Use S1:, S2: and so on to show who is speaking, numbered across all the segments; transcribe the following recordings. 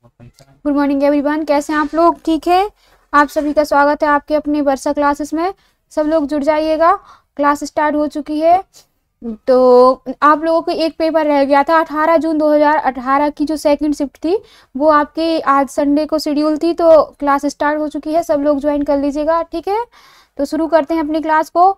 S1: Good morning everyone कैसे हैं आप लोग ठीक है आप सभी का स्वागत है आपके अपने वर्षा क्लासेस में सब लोग जुड़ जाइएगा क्लास स्टार्ट हो चुकी है तो आप लोगों को एक पेपर रह गया था 18 जून 2018 की जो सेकंड शिफ्ट थी वो आपके आज संडे को शेड्यूल थी तो क्लास स्टार्ट हो चुकी है सब लोग ज्वाइन कर लीजिएगा ठीक है तो शुरू करते हैं अपनी क्लास को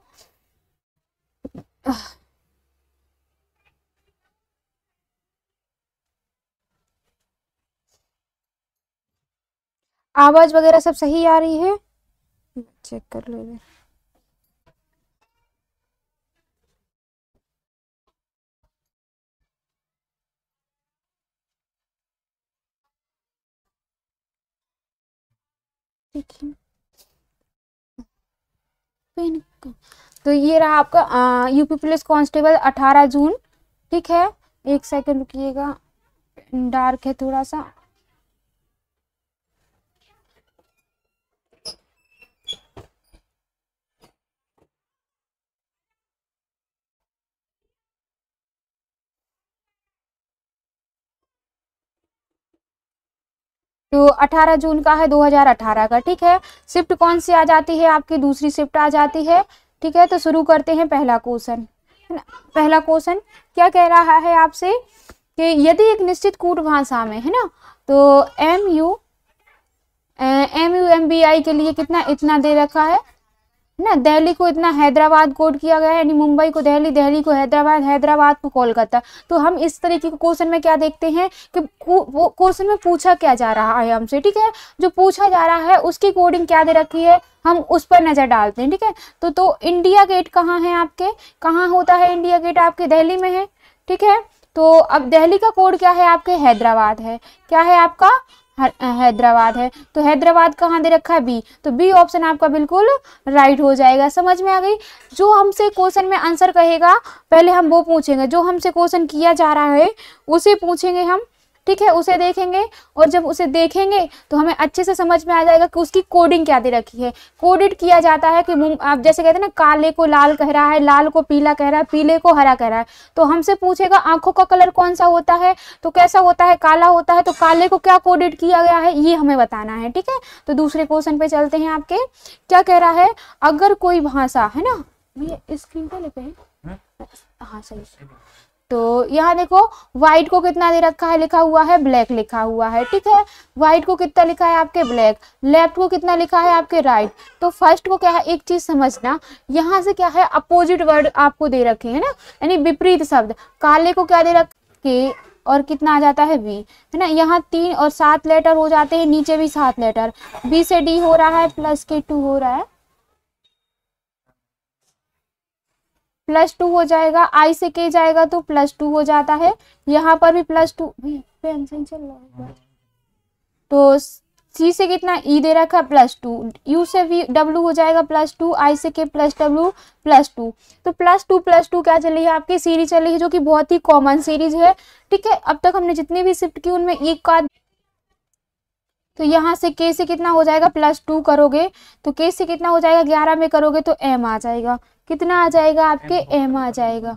S1: आवाज वगैरह सब सही आ रही है चेक कर लो तो ये रहा आपका यूपी पुलिस कांस्टेबल 18 जून ठीक है एक सेकंड रुकिएगा डार्क है थोड़ा सा तो 18 जून का है 2018 का ठीक है शिफ्ट कौन सी आ जाती है आपकी दूसरी शिफ्ट आ जाती है ठीक है तो शुरू करते हैं पहला क्वेश्चन पहला क्वेश्चन क्या कह रहा है आपसे कि यदि एक निश्चित कूट भाषा में है ना तो M U M U M B I के लिए कितना इतना दे रखा है ना दिल्ली को इतना हैदराबाद कोड किया गया है यानी मुंबई को दिल्ली दिल्ली को हैदराबाद हैदराबाद को कोलकाता तो हम इस तरीके के क्वेश्चन में क्या देखते हैं कि वो क्वेश्चन में पूछा क्या जा रहा है हमसे ठीक है जो पूछा जा रहा है उसकी कोडिंग क्या दे रखी है हम उस पर नज़र डालते हैं ठीक है तो तो इंडिया गेट कहाँ है आपके कहाँ होता है इंडिया गेट आपके दहली में है ठीक है तो अब दहली का कोड क्या है आपके हैदराबाद है क्या है आपका हैदराबाद है तो हैदराबाद कहाँ दे रखा है बी तो बी ऑप्शन आपका बिल्कुल राइट हो जाएगा समझ में आ गई जो हमसे क्वेश्चन में आंसर कहेगा पहले हम वो पूछेंगे जो हमसे क्वेश्चन किया जा रहा है उसे पूछेंगे हम ठीक है उसे देखेंगे और जब उसे देखेंगे तो हमें अच्छे से समझ में आ जाएगा कि उसकी कोडिंग क्या दे रखी है कोडिड किया जाता है कि आप जैसे कहते हैं ना काले को लाल कह रहा है लाल को पीला कह रहा है पीले को हरा कह रहा है तो हमसे पूछेगा आंखों का कलर कौन सा होता है तो कैसा होता है काला होता है तो काले को क्या कोडिड किया गया है ये हमें बताना है ठीक है तो दूसरे क्वेश्चन पे चलते हैं आपके क्या कह रहा है अगर कोई भाषा है ना ये स्क्रीन पे लेते हैं हम्म। हाँ सही तो यहाँ देखो व्हाइट को कितना दे रखा है लिखा हुआ है ब्लैक लिखा हुआ है ठीक है व्हाइट को कितना लिखा है आपके ब्लैक लेफ्ट को कितना लिखा है आपके राइट तो फर्स्ट को क्या है एक चीज समझना यहाँ से क्या है अपोजिट वर्ड आपको दे रखे है ना यानी विपरीत शब्द काले को क्या दे रखे और कितना आ जाता है बी है ना यहाँ तीन और सात लेटर हो जाते हैं नीचे भी सात लेटर बी से डी हो रहा है प्लस के टू हो रहा है प्लस टू हो जाएगा आई से के जाएगा तो प्लस टू हो जाता है यहाँ पर भी प्लस टू चल रहा है तो सी से कितना ई दे रखा प्लस टू यू से वी डब्ल्यू हो जाएगा प्लस टू आई से K plus W plus two तो प्लस टू प्लस टू क्या चल रही है आपकी सीरीज चल रही है जो कि बहुत ही कॉमन सीरीज है ठीक है अब तक हमने जितनी भी शिफ्ट की उनमें एक का तो यहाँ से के से कितना हो जाएगा प्लस टू करोगे तो के से कितना हो जाएगा ग्यारह में करोगे तो एम आ जाएगा कितना आ जाएगा आपके एम आ जाएगा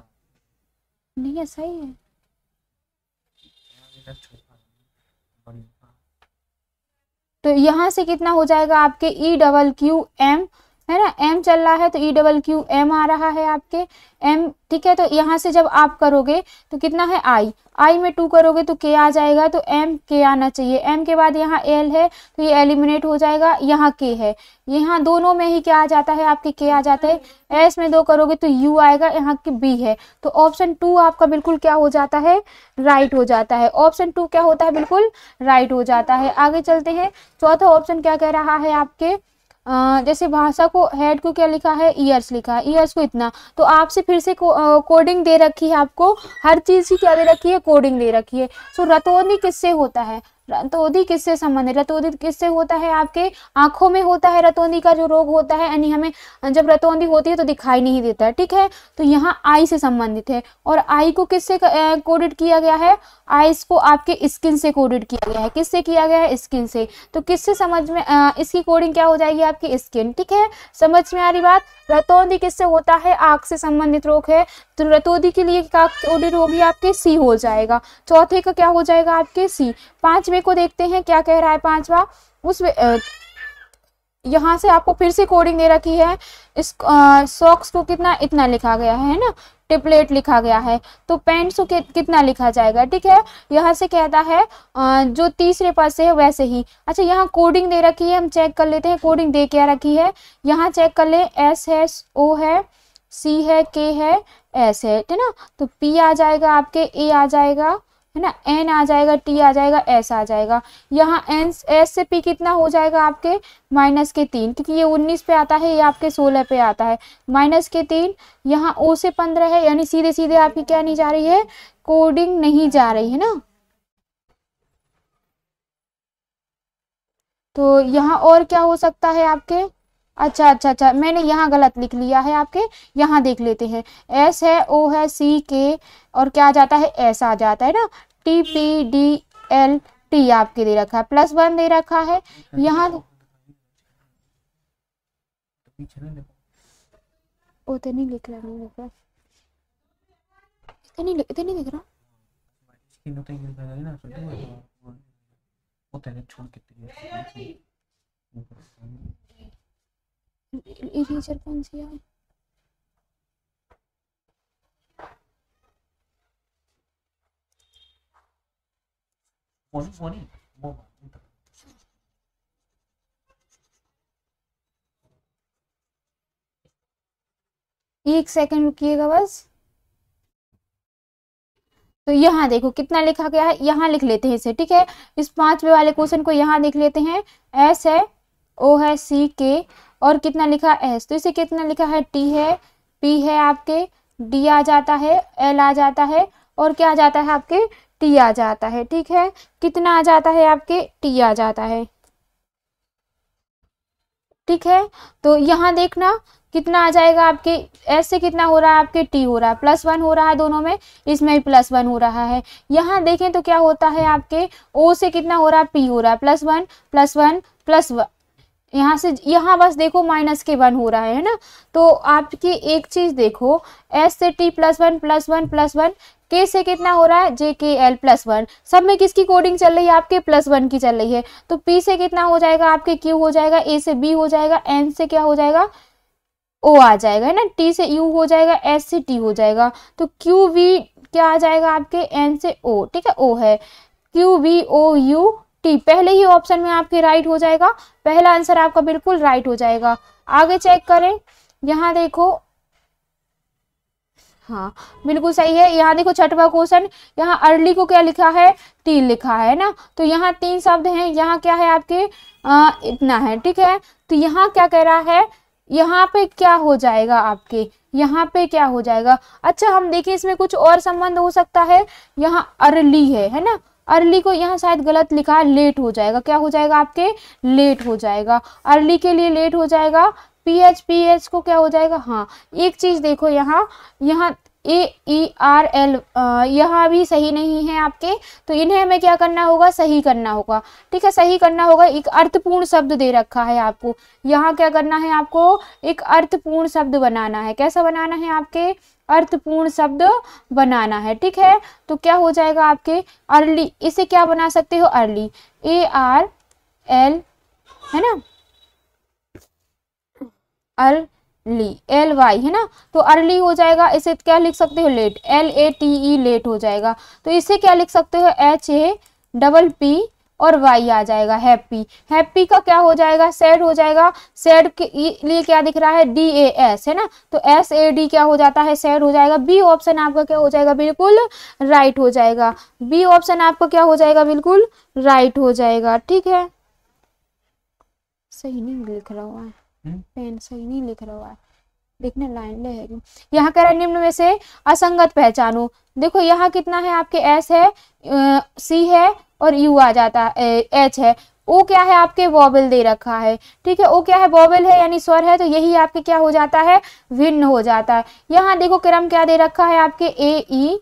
S1: नहीं है सही है तो यहाँ से कितना हो जाएगा आपके ई डबल क्यू एम है ना एम चल रहा है तो ई डबल क्यू एम आ रहा है आपके एम ठीक है तो यहाँ से जब आप करोगे तो कितना है आई आई में टू करोगे तो के आ जाएगा तो एम के आना चाहिए एम के बाद यहाँ एल है तो ये एलिमिनेट हो जाएगा यहाँ के है यहाँ दोनों में ही क्या आ जाता है आपके के आ जाते हैं एस में दो करोगे तो यू आएगा यहाँ के बी है तो ऑप्शन टू आपका बिल्कुल क्या हो जाता है राइट हो जाता है ऑप्शन टू क्या होता है बिल्कुल राइट हो जाता है आगे चलते हैं चौथा ऑप्शन क्या कह रहा है आपके आ, जैसे भाषा को हेड को क्या लिखा है ईयर्स लिखा है ईयर्स को इतना तो आपसे फिर से कोडिंग दे रखी है आपको हर चीज़ की क्या दे रखी है कोडिंग दे रखी है सो so, किससे होता है रतोदी किससे संबंधित रतोदी किससे होता है आपके आंखों में होता है रतोंदी का जो रोग होता है यानी हमें जब रतोंदी होती है तो दिखाई नहीं देता है ठीक है तो यहाँ आई से संबंधित है और आई को किससे कोडिट किया गया है आइस को आपके स्किन से कोडेड किया गया है किससे किया गया है स्किन से तो किससे समझ में आ, इसकी कोडिंग क्या हो जाएगी आपकी स्किन ठीक है समझ में आ रही बात रतौंधी किससे होता है आग से संबंधित रोग है तो रतौदी के लिए क्या कोडेड होगी आपके सी हो जाएगा चौथे का क्या हो जाएगा आपके सी पांचवे को देखते हैं क्या कह रहा है पांचवा उस यहाँ से आपको फिर से कोडिंग दे रखी है इस सॉक्स को कितना इतना लिखा गया है ना टिपलेट लिखा गया है तो पेंट सो कितना लिखा जाएगा ठीक है यहाँ से कहता है जो तीसरे पद से है वैसे ही अच्छा यहाँ कोडिंग दे रखी है हम चेक कर लेते हैं कोडिंग दे क्या रखी है यहाँ चेक कर ले एस है ओ है सी है के है एस है ठीक ना तो पी आ जाएगा आपके ए आ जाएगा है ना एन आ जाएगा टी आ जाएगा एस आ जाएगा यहाँ एन एस से पी कितना हो जाएगा आपके माइनस के तीन क्योंकि ये उन्नीस पे आता है ये आपके सोलह पे आता है माइनस के तीन यहाँ ओ से पंद्रह है यानी सीधे सीधे आपकी क्या नहीं जा रही है कोडिंग नहीं जा रही है ना तो यहाँ और क्या हो सकता है आपके अच्छा अच्छा अच्छा मैंने यहाँ गलत लिख लिया है आपके यहाँ देख लेते हैं एस है ओ है सी के और क्या आ जाता है एस आ जाता है ना T P D L T आपके दे रखा है प्लस वन दे रखा है यहाँ ओ तो नहीं लिख रहा नहीं रहा इरेजर कौन सी है एक सेकंड रुकिएगा बस तो यहाँ देखो कितना लिखा गया है यहाँ लिख लेते हैं इसे ठीक है इस पांचवे वाले क्वेश्चन को यहाँ लिख लेते हैं एस है ओ है सी के और कितना लिखा एस तो इसे कितना लिखा है टी है पी है आपके डी आ जाता है एल आ जाता है और क्या आ जाता है आपके टी आ जाता है ठीक है कितना आ जाता है आपके टी आ जाता है ठीक है तो यहाँ देखना कितना आ जाएगा आपके एस से कितना हो रहा है आपके टी हो रहा है प्लस वन हो रहा है दोनों में इसमें भी प्लस वन हो रहा है यहाँ देखें तो क्या होता है आपके ओ से कितना हो रहा है पी हो रहा है plus one plus one plus one यहाँ से यहाँ बस देखो माइनस के वन हो रहा है ना तो आपकी एक चीज़ देखो एस से T plus one plus one plus one K से कितना हो रहा है जे के एल प्लस वन सब में किसकी कोडिंग चल रही है आपके प्लस वन की चल रही है तो पी से कितना हो जाएगा आपके क्यू हो जाएगा ए से बी हो जाएगा एन से क्या हो जाएगा ओ आ जाएगा है ना टी से यू हो जाएगा एस से टी हो जाएगा तो क्यू वी क्या आ जाएगा आपके एन से ओ ठीक है ओ है Q V O U T पहले ही ऑप्शन में आपके राइट हो जाएगा पहला आंसर आपका बिल्कुल राइट हो जाएगा आगे चेक करें यहाँ देखो हाँ बिल्कुल सही है यहाँ देखो छठवा क्वेश्चन यहाँ अर्ली को क्या लिखा है टी लिखा है ना तो यहाँ तीन शब्द हैं यहाँ क्या है आपके आ, इतना है ठीक है तो यहाँ क्या कह रहा है यहाँ पे क्या हो जाएगा आपके यहाँ पे क्या हो जाएगा अच्छा हम देखें इसमें कुछ और संबंध हो सकता है यहाँ अर्ली है है ना अर्ली को यहाँ शायद गलत लिखा है लेट हो जाएगा क्या हो जाएगा आपके लेट हो जाएगा अर्ली के लिए लेट हो जाएगा पी एच पी एच को क्या हो जाएगा हाँ एक चीज़ देखो यहाँ यहाँ ए ई आर एल यहाँ भी सही नहीं है आपके तो इन्हें हमें क्या करना होगा सही करना होगा ठीक है सही करना होगा एक अर्थपूर्ण शब्द दे रखा है आपको यहाँ क्या करना है आपको एक अर्थपूर्ण शब्द बनाना है कैसा बनाना है आपके अर्थपूर्ण शब्द बनाना है ठीक है तो क्या हो जाएगा आपके अर्ली इसे क्या बना सकते हो अर्ली ए आर एल है ना अर्ली एल वाई है ना तो अर्ली हो जाएगा इसे क्या लिख सकते हो late L A T E late हो जाएगा तो इसे क्या लिख सकते हो एच ए डबल पी और वाई आ जाएगा हैप्पी हैप्पी का क्या हो जाएगा सेड हो जाएगा सेड के लिए क्या दिख रहा है डी ए एस है ना तो एस ए डी क्या हो जाता है सेड हो जाएगा बी ऑप्शन आपका क्या हो जाएगा बिल्कुल राइट हो जाएगा बी ऑप्शन आपका क्या हो जाएगा बिल्कुल राइट हो जाएगा ठीक है सही नहीं लिख रहा हुआ है हम्म? पेन सही नहीं लिख रहा हुआ है देखने लाइन ले है यहाँ कह रहा है निम्न में से असंगत पहचानो देखो यहाँ कितना है आपके एस है सी है और यू आ जाता है एच है ओ क्या है आपके वॉबल दे रखा है ठीक है ओ क्या है वॉबल है यानी स्वर है तो यही आपके क्या हो जाता है भिन्न हो जाता है यहाँ देखो क्रम क्या दे रखा है आपके ए ई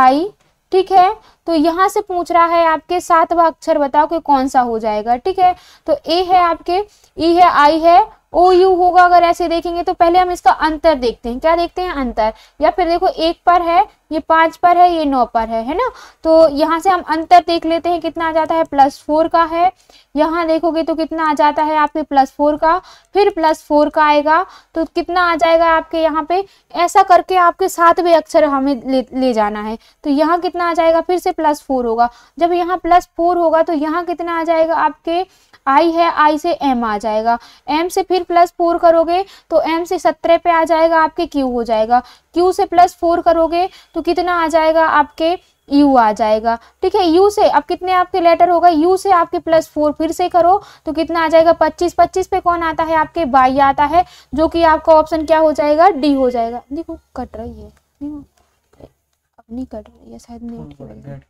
S1: आई ठीक है तो यहाँ से पूछ रहा है आपके सातवा अक्षर बताओ कि कौन सा हो जाएगा ठीक है तो ए है आपके ई e है आई है ओ यू होगा अगर ऐसे देखेंगे तो पहले हम इसका अंतर देखते हैं क्या देखते हैं अंतर या फिर देखो एक पर है ये पांच पर है ये नौ पर है है ना तो यहाँ से हम अंतर देख लेते हैं कितना आ जाता है प्लस फोर का है यहाँ देखोगे तो कितना आ जाता है आपके प्लस फोर का फिर प्लस फोर का आएगा तो कितना आ जाएगा आपके यहाँ पे ऐसा करके आपके सातवें अक्षर हमें ले, ले जाना है तो यहाँ कितना आ जाएगा फिर से प्लस फोर होगा जब यहाँ प्लस फोर होगा तो यहाँ कितना आ जाएगा आपके आई है आई से एम आ जाएगा एम से फिर प्लस फोर करोगे तो एम से सत्रह पे आ जाएगा आपके क्यू हो जाएगा क्यू से प्लस फोर करोगे तो कितना आ जाएगा आपके यू आ जाएगा ठीक है यू से अब कितने आपके लेटर होगा यू से आपके प्लस फोर फिर से करो तो कितना आ जाएगा पच्चीस पच्चीस पे कौन आता है आपके बाई आता है जो कि आपका ऑप्शन क्या हो जाएगा डी हो जाएगा देखो कट रही है अब नहीं कट रही है शायद नेट की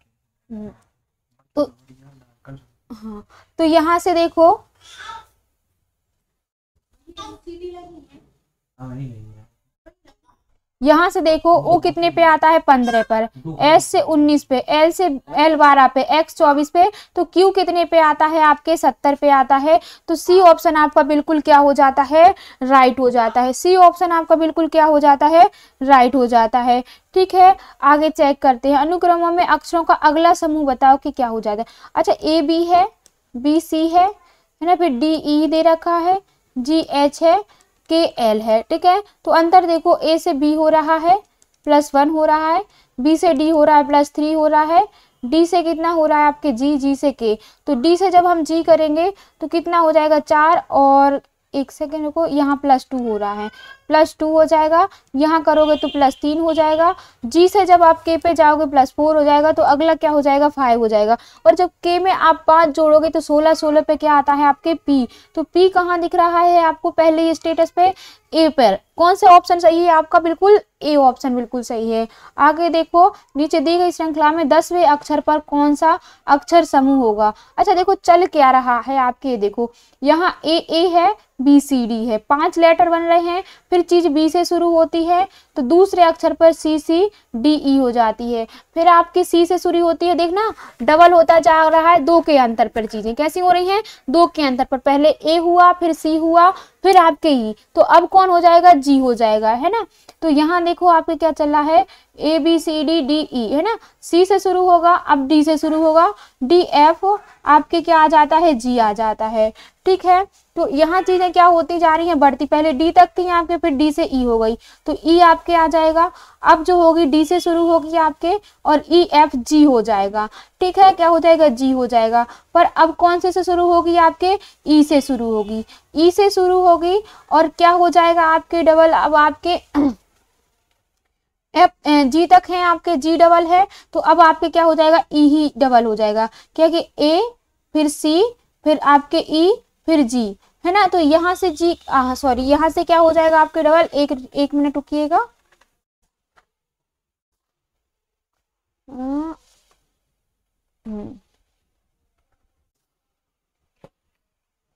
S1: हम्म, तो हाँ तो यहाँ से देखो हाँ, यहाँ से देखो ओ कितने पे आता है पंद्रह पर एस से उन्नीस पे एल से एल बारह पे एक्स चौबीस पे तो क्यू कितने पे आता है आपके सत्तर पे आता है तो सी ऑप्शन आपका बिल्कुल क्या हो जाता है राइट हो जाता है सी ऑप्शन आपका बिल्कुल क्या हो जाता है राइट हो जाता है ठीक है आगे चेक करते हैं अनुक्रमों में अक्षरों का अगला समूह बताओ कि क्या हो जाता है अच्छा ए बी है बी सी है है ना फिर डी ई दे रखा है जी एच है के एल है ठीक है तो अंतर देखो ए से बी हो रहा है प्लस वन हो रहा है बी से डी हो रहा है प्लस थ्री हो रहा है डी से कितना हो रहा है आपके जी जी से के तो डी से जब हम जी करेंगे तो कितना हो जाएगा चार और एक सेकेंड को यहाँ प्लस टू हो रहा है प्लस टू हो जाएगा यहाँ करोगे तो प्लस तीन हो जाएगा जी से जब आप के पे जाओगे प्लस फोर हो जाएगा तो अगला क्या हो जाएगा फाइव हो जाएगा और जब के में आप पाँच जोड़ोगे तो सोलह सोलह पे क्या आता है आपके पी तो पी कहाँ दिख रहा है आपको पहले स्टेटस पे ए पर कौन सा ऑप्शन सही है आपका बिल्कुल ए ऑप्शन बिल्कुल सही है आगे देखो नीचे दी गई श्रृंखला में दसवें अक्षर पर कौन सा अक्षर समूह होगा अच्छा देखो चल क्या रहा है आपके देखो यहाँ ए ए है बी सी डी है पांच लेटर बन रहे हैं फिर फिर चीज बी से शुरू होती है तो दूसरे अक्षर पर सी सी डी ई हो जाती है फिर आपकी सी से शुरू होती है देखना डबल होता जा रहा है दो के अंतर पर चीजें कैसी हो रही हैं दो के अंतर पर पहले ए हुआ फिर सी हुआ फिर आपके ई e, तो अब कौन हो जाएगा जी हो जाएगा है ना तो यहाँ देखो आपके क्या चल रहा है A B C D D E है ना सी से शुरू होगा अब डी से शुरू होगा डी एफ आपके क्या आ जाता है जी आ जाता है ठीक है तो यहाँ चीजें क्या होती जा रही हैं बढ़ती पहले डी तक थी आपके फिर डी से ई e हो गई तो ई e आपके आ जाएगा अब जो होगी डी से शुरू होगी आपके और ई एफ जी हो जाएगा ठीक है क्या हो जाएगा जी हो जाएगा पर अब कौन से से शुरू होगी आपके ई e से शुरू होगी ई e से शुरू होगी और क्या हो जाएगा आपके डबल अब आपके एफ जी तक है आपके जी डबल है तो अब आपके क्या हो जाएगा ई e ही डबल हो जाएगा क्या कि ए फिर सी फिर आपके ई e, फिर जी है ना तो यहाँ से जी सॉरी यहाँ से क्या हो जाएगा आपके डबल एक एक मिनट रुकिएगा हाँ। हम्म।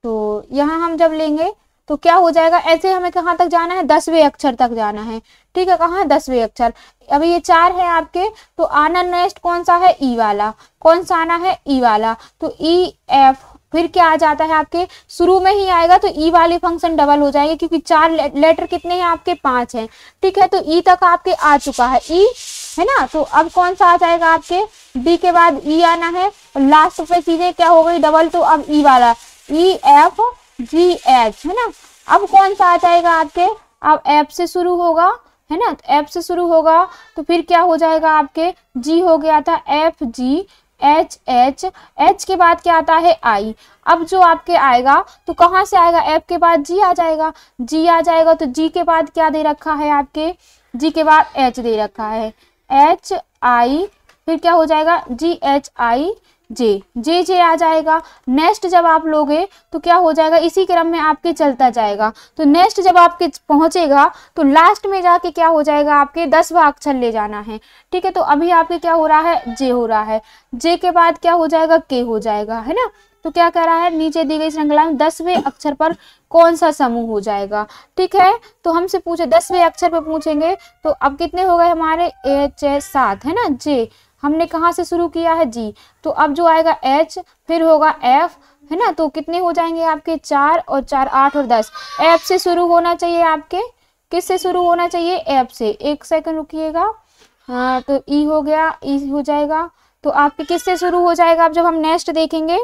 S1: तो यहाँ हम जब लेंगे तो क्या हो जाएगा ऐसे हमें कहाँ तक जाना है दसवें अक्षर तक जाना है ठीक है कहाँ दसवें अक्षर अभी ये चार है आपके तो आना नेक्स्ट कौन सा है ई e वाला कौन सा आना है ई e वाला तो ई e, एफ फिर क्या आ जाता है आपके शुरू में ही आएगा तो ई e वाले फंक्शन डबल हो जाएंगे क्योंकि चार लेटर कितने हैं आपके पांच हैं ठीक है तो ई e तक आपके आ चुका है ई e, है ना तो अब कौन सा आ जाएगा आपके डी के बाद ई आना है और लास्ट पे चीजें क्या हो गई डबल तो अब ई वाला ई एफ जी एच है ना अब कौन सा आ जाएगा आपके अब एफ से शुरू होगा है ना तो एफ से शुरू होगा तो फिर क्या हो जाएगा आपके जी हो गया था F G H H H के बाद क्या आता है आई अब जो आपके आएगा तो कहाँ से आएगा एफ के बाद जी आ जाएगा जी आ जाएगा तो जी के बाद क्या दे रखा है आपके जी के बाद एच दे रखा है एच आई फिर क्या हो जाएगा जी एच आई जे जे जे आ जाएगा नेक्स्ट जब आप लोगे तो क्या हो जाएगा इसी क्रम में आपके चलता जाएगा तो नेक्स्ट जब आपके पहुंचेगा तो लास्ट में जाके क्या हो जाएगा आपके दसवा अक्षर ले जाना है ठीक है तो अभी आपके क्या हो रहा है जे हो रहा है जे के बाद क्या हो जाएगा के हो जाएगा है ना तो क्या कह रहा है नीचे दी गई श्रृंखला में दसवें अक्षर पर कौन सा समूह हो जाएगा ठीक है तो हमसे पूछे दसवें अक्षर पर पूछेंगे तो अब कितने हो गए हमारे एच सात है ना जे हमने कहाँ से शुरू किया है जी तो अब जो आएगा एच फिर होगा एफ है ना तो कितने हो जाएंगे आपके चार और चार आठ और दस एफ से शुरू होना चाहिए आपके किस से शुरू होना चाहिए एफ से एक सेकंड रुकिएगा हाँ तो ई e हो गया ई e हो जाएगा तो आपके किस से शुरू हो जाएगा आप जब हम नेक्स्ट देखेंगे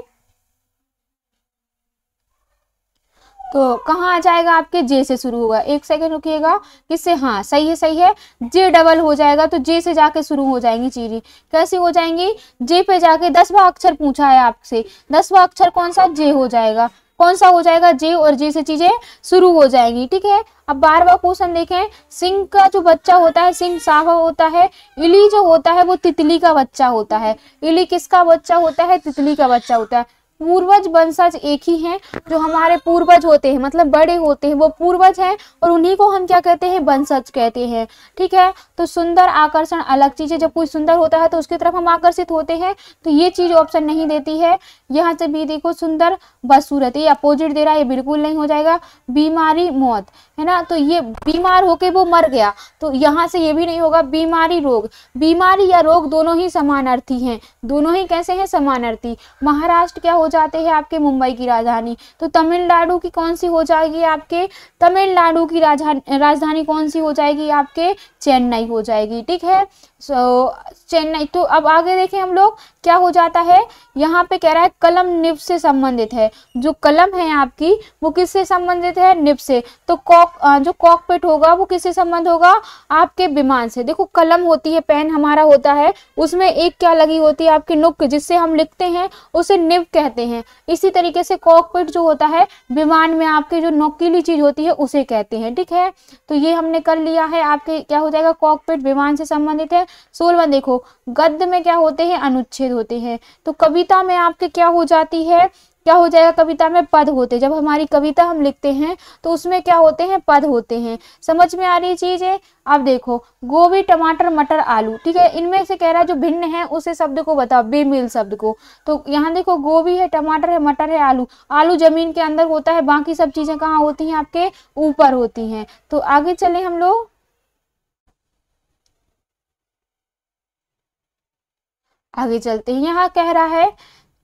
S1: तो कहाँ आ जाएगा आपके जे से शुरू होगा एक सेकेंड रुकिएगा किससे हाँ सही है सही है जे डबल हो जाएगा तो जे से जाके शुरू हो जाएंगी चीरी कैसी हो जाएंगी जे पे जाके दसवा अक्षर पूछा है आपसे दसवा अक्षर कौन सा जे हो जाएगा कौन सा हो जाएगा जे और जे से चीजें शुरू हो जाएंगी ठीक है अब बार बार क्वेश्चन देखें सिंह का जो बच्चा होता है सिंह सावा होता है इली जो होता है वो तितली का बच्चा होता है इली किसका बच्चा होता है तितली का बच्चा होता है पूर्वज वंशज एक ही हैं जो हमारे पूर्वज होते हैं मतलब बड़े होते हैं वो पूर्वज हैं और उन्हीं को हम क्या कहते हैं वंशज कहते हैं ठीक है तो सुंदर आकर्षण अलग चीज़ है जब कोई सुंदर होता है तो उसकी तरफ हम आकर्षित होते हैं तो ये चीज़ ऑप्शन नहीं देती है यहाँ से भी देखो सुंदर बदसूरत ये अपोजिट दे रहा है ये बिल्कुल नहीं हो जाएगा बीमारी मौत है ना तो ये बीमार होके वो मर गया तो यहाँ से ये भी नहीं होगा बीमारी रोग बीमारी या रोग दोनों ही समानार्थी हैं दोनों ही कैसे हैं समानार्थी महाराष्ट्र क्या हो जाते हैं आपके मुंबई की राजधानी तो तमिलनाडु की कौन सी हो जाएगी आपके तमिलनाडु की राजधानी राजधानी कौन सी हो जाएगी आपके चेन्नई हो जाएगी ठीक है सो so, चेन्नई तो अब आगे देखें हम लोग क्या हो जाता है यहाँ पे कह रहा है कलम निब से संबंधित है जो कलम है आपकी वो किससे संबंधित है निब से तो कॉक जो कॉकपिट होगा वो किससे संबंध होगा आपके विमान से देखो कलम होती है पेन हमारा होता है उसमें एक क्या लगी होती है आपकी नुक जिससे हम लिखते हैं उसे निब कहते हैं इसी तरीके से कॉकपिट जो होता है विमान में आपकी जो नोकीली चीज होती है उसे कहते हैं ठीक है तो ये हमने कर लिया है आपके क्या हो जाएगा कॉकपिट विमान से संबंधित है सोलवा देखो गद्य में क्या होते हैं अनुच्छेद होते हैं तो कविता में आपके क्या हो जाती है क्या हो जाएगा कविता में पद होते जब हमारी कविता हम लिखते हैं तो उसमें क्या होते हैं पद होते हैं समझ में आ रही चीज़ है अब देखो गोभी टमाटर मटर आलू ठीक है इनमें से कह रहा है जो भिन्न है उसे शब्द को बताओ बेमिल शब्द को तो यहाँ देखो गोभी है टमाटर है मटर है आलू आलू जमीन के अंदर होता है बाकी सब चीज़ें कहाँ होती हैं आपके ऊपर होती हैं तो आगे चले हम लोग आगे चलते हैं यहाँ कह रहा है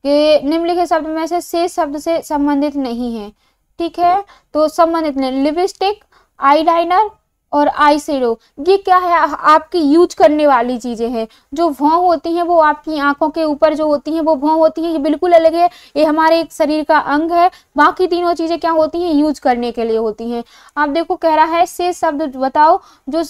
S1: कि निम्नलिखित शब्द में से शेष शब्द से संबंधित नहीं है ठीक है तो संबंधित नहीं लिपस्टिक आई और आई सेडो ये क्या है आपकी यूज करने वाली चीज़ें हैं जो भों होती हैं वो आपकी आंखों के ऊपर जो होती हैं वो भों होती हैं ये बिल्कुल अलग है ये हमारे एक शरीर का अंग है बाकी तीनों चीज़ें क्या होती हैं यूज करने के लिए होती हैं आप देखो कह रहा है से शब्द बताओ जो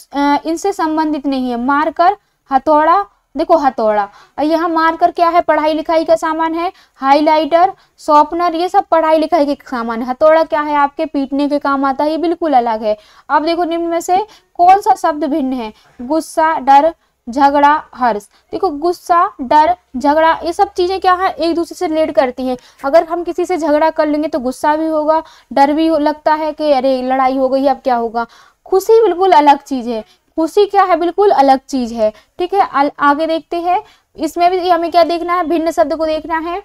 S1: इनसे संबंधित नहीं है मारकर हथौड़ा देखो हथौड़ा यहाँ मार्कर क्या है पढ़ाई लिखाई का सामान है हाईलाइटर शॉर्पनर ये सब पढ़ाई लिखाई के सामान है हथौड़ा क्या है आपके पीटने के काम आता है ये बिल्कुल अलग है अब देखो निम्न में से कौन सा शब्द भिन्न है गुस्सा डर झगड़ा हर्ष देखो गुस्सा डर झगड़ा ये सब चीज़ें क्या है एक दूसरे से रिलेट करती हैं अगर हम किसी से झगड़ा कर लेंगे तो गुस्सा भी होगा डर भी लगता है कि अरे लड़ाई हो गई अब क्या होगा खुशी बिल्कुल अलग चीज़ है खुशी क्या है बिल्कुल अलग चीज़ है ठीक है आगे देखते हैं इसमें भी हमें क्या देखना है भिन्न शब्द को देखना है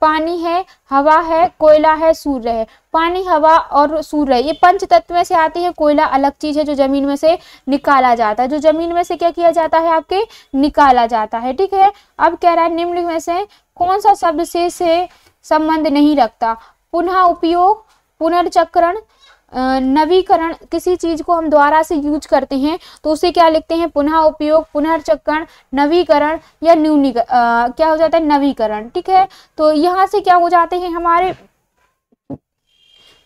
S1: पानी है हवा है कोयला है सूर्य है पानी हवा और सूर्य ये पंच तत्व में से आते हैं कोयला अलग चीज़ है जो ज़मीन में से निकाला जाता है जो ज़मीन में से क्या किया जाता है आपके निकाला जाता है ठीक है अब कह रहा है निम्न में से कौन सा शब्द से संबंध नहीं रखता पुनः उपयोग पुनर्चक्रण नवीकरण किसी चीज़ को हम द्वारा से यूज करते हैं तो उसे क्या लिखते हैं पुनः उपयोग पुनर्चक्रण नवीकरण या न्यूनी क्या हो जाता है नवीकरण ठीक है तो यहाँ से क्या हो जाते हैं हमारे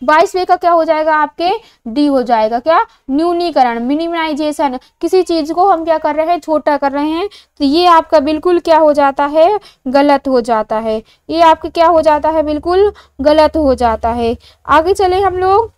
S1: बाईसवे का क्या हो जाएगा आपके डी हो जाएगा क्या न्यूनीकरण मिनिमाइजेशन किसी चीज को हम क्या कर रहे हैं छोटा कर रहे हैं तो ये आपका बिल्कुल क्या हो जाता है गलत हो जाता है ये आपका क्या हो जाता है बिल्कुल गलत हो जाता है आगे चले हम लोग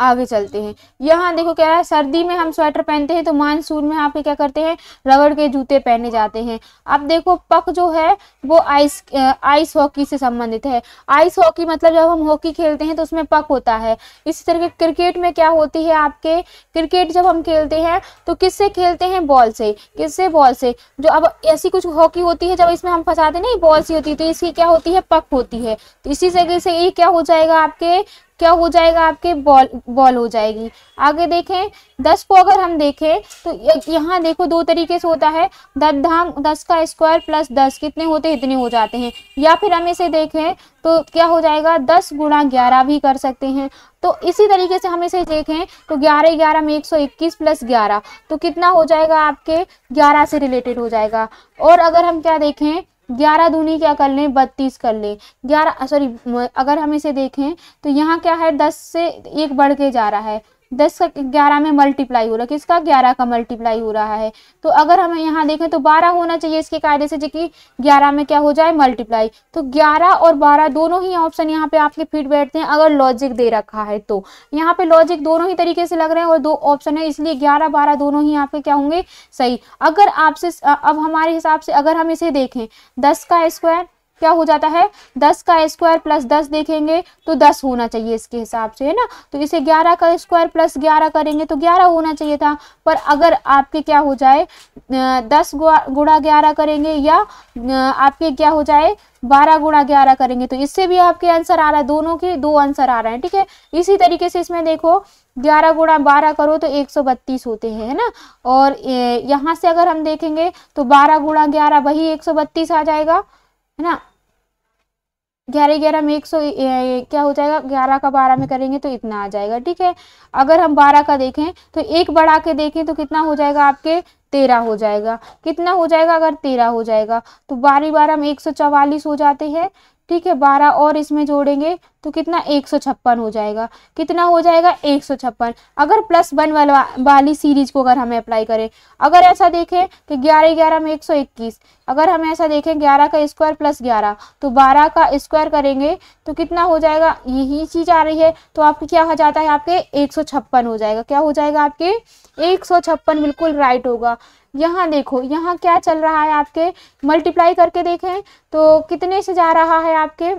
S1: आगे चलते हैं यहाँ देखो क्या है सर्दी में हम स्वेटर पहनते हैं तो मानसून में यहाँ क्या करते हैं रबड़ के जूते पहने जाते हैं अब देखो पक जो है वो आइस आइस हॉकी से संबंधित है आइस हॉकी मतलब जब हम हॉकी खेलते हैं तो उसमें पक होता है इसी तरह क्रिकेट में क्या होती है आपके क्रिकेट जब हम खेलते हैं तो किससे खेलते हैं बॉल से किससे बॉल से जो अब ऐसी कुछ हॉकी होती है जब इसमें हम फंसाते नहीं बॉल सी होती है तो इसकी क्या होती है पक होती है तो इसी जगह से ये क्या हो जाएगा आपके क्या हो जाएगा आपके बॉल बॉल हो जाएगी आगे देखें दस को अगर हम देखें तो यहाँ देखो दो तरीके से होता है दस धाम दस का स्क्वायर प्लस दस कितने होते हैं इतने हो जाते हैं या फिर हम इसे देखें तो क्या हो जाएगा दस गुणा ग्यारह भी कर सकते हैं तो इसी तरीके से हम इसे देखें तो ग्यारह ग्यारह में एक सौ इक्कीस प्लस ग्यारह तो कितना हो जाएगा आपके ग्यारह से रिलेटेड हो जाएगा और अगर हम क्या देखें ग्यारह दूनी क्या कर लें बत्तीस कर लें ग्यारह सॉरी अगर हम इसे देखें तो यहाँ क्या है दस से एक बढ़ के जा रहा है दस का ग्यारह में मल्टीप्लाई हो रहा है किसका ग्यारह का मल्टीप्लाई हो रहा है तो अगर हम यहाँ देखें तो बारह होना चाहिए इसके कायदे से जबकि कि ग्यारह में क्या हो जाए मल्टीप्लाई तो ग्यारह और बारह दोनों ही ऑप्शन यहाँ पे आपके फिट बैठते हैं अगर लॉजिक दे रखा है तो यहाँ पे लॉजिक दोनों ही तरीके से लग रहे हैं और दो ऑप्शन है इसलिए ग्यारह बारह दोनों ही आपके क्या होंगे सही अगर आपसे अब हमारे हिसाब से अगर हम इसे देखें दस का स्क्वायर क्या हो जाता है दस का स्क्वायर प्लस दस देखेंगे तो दस होना चाहिए इसके हिसाब से है ना तो इसे ग्यारह का स्क्वायर प्लस ग्यारह करेंगे तो ग्यारह होना चाहिए था पर अगर आपके क्या हो जाए दस गुणा ग्यारह करेंगे या आपके क्या हो जाए बारह गुणा ग्यारह करेंगे तो इससे भी आपके आंसर आ रहा है दोनों के दो आंसर आ रहे हैं ठीक है इसी तरीके से इसमें देखो ग्यारह गुणा बारह करो तो एक सौ बत्तीस होते हैं है ना और यहाँ से अगर हम देखेंगे तो बारह गुणा ग्यारह वही एक सौ बत्तीस आ जाएगा है ना ग्यारह ग्यारह में एक सौ क्या हो जाएगा ग्यारह का बारह में करेंगे तो इतना आ जाएगा ठीक है अगर हम बारह का देखें तो एक बढ़ा के देखें तो कितना हो जाएगा आपके तेरह हो जाएगा कितना हो जाएगा अगर तेरह हो जाएगा तो बारह बारह में एक सौ चवालीस हो जाते हैं ठीक है बारह और इसमें जोड़ेंगे तो कितना एक सौ छप्पन हो जाएगा कितना हो जाएगा एक सौ छप्पन अगर प्लस वन वाला वाली सीरीज को अगर हमें अप्लाई करें अगर ऐसा देखें कि ग्यारह ग्यारह में एक सौ इक्कीस अगर हम ऐसा देखें ग्यारह का स्क्वायर प्लस ग्यारह तो बारह का स्क्वायर करेंगे तो कितना हो जाएगा यही चीज़ आ रही है तो आपके क्या हो जाता है आपके एक सौ छप्पन हो जाएगा क्या हो जाएगा आपके एक सौ छप्पन बिल्कुल राइट होगा यहाँ देखो यहाँ क्या चल रहा है आपके मल्टीप्लाई करके देखें तो कितने से जा रहा है आपके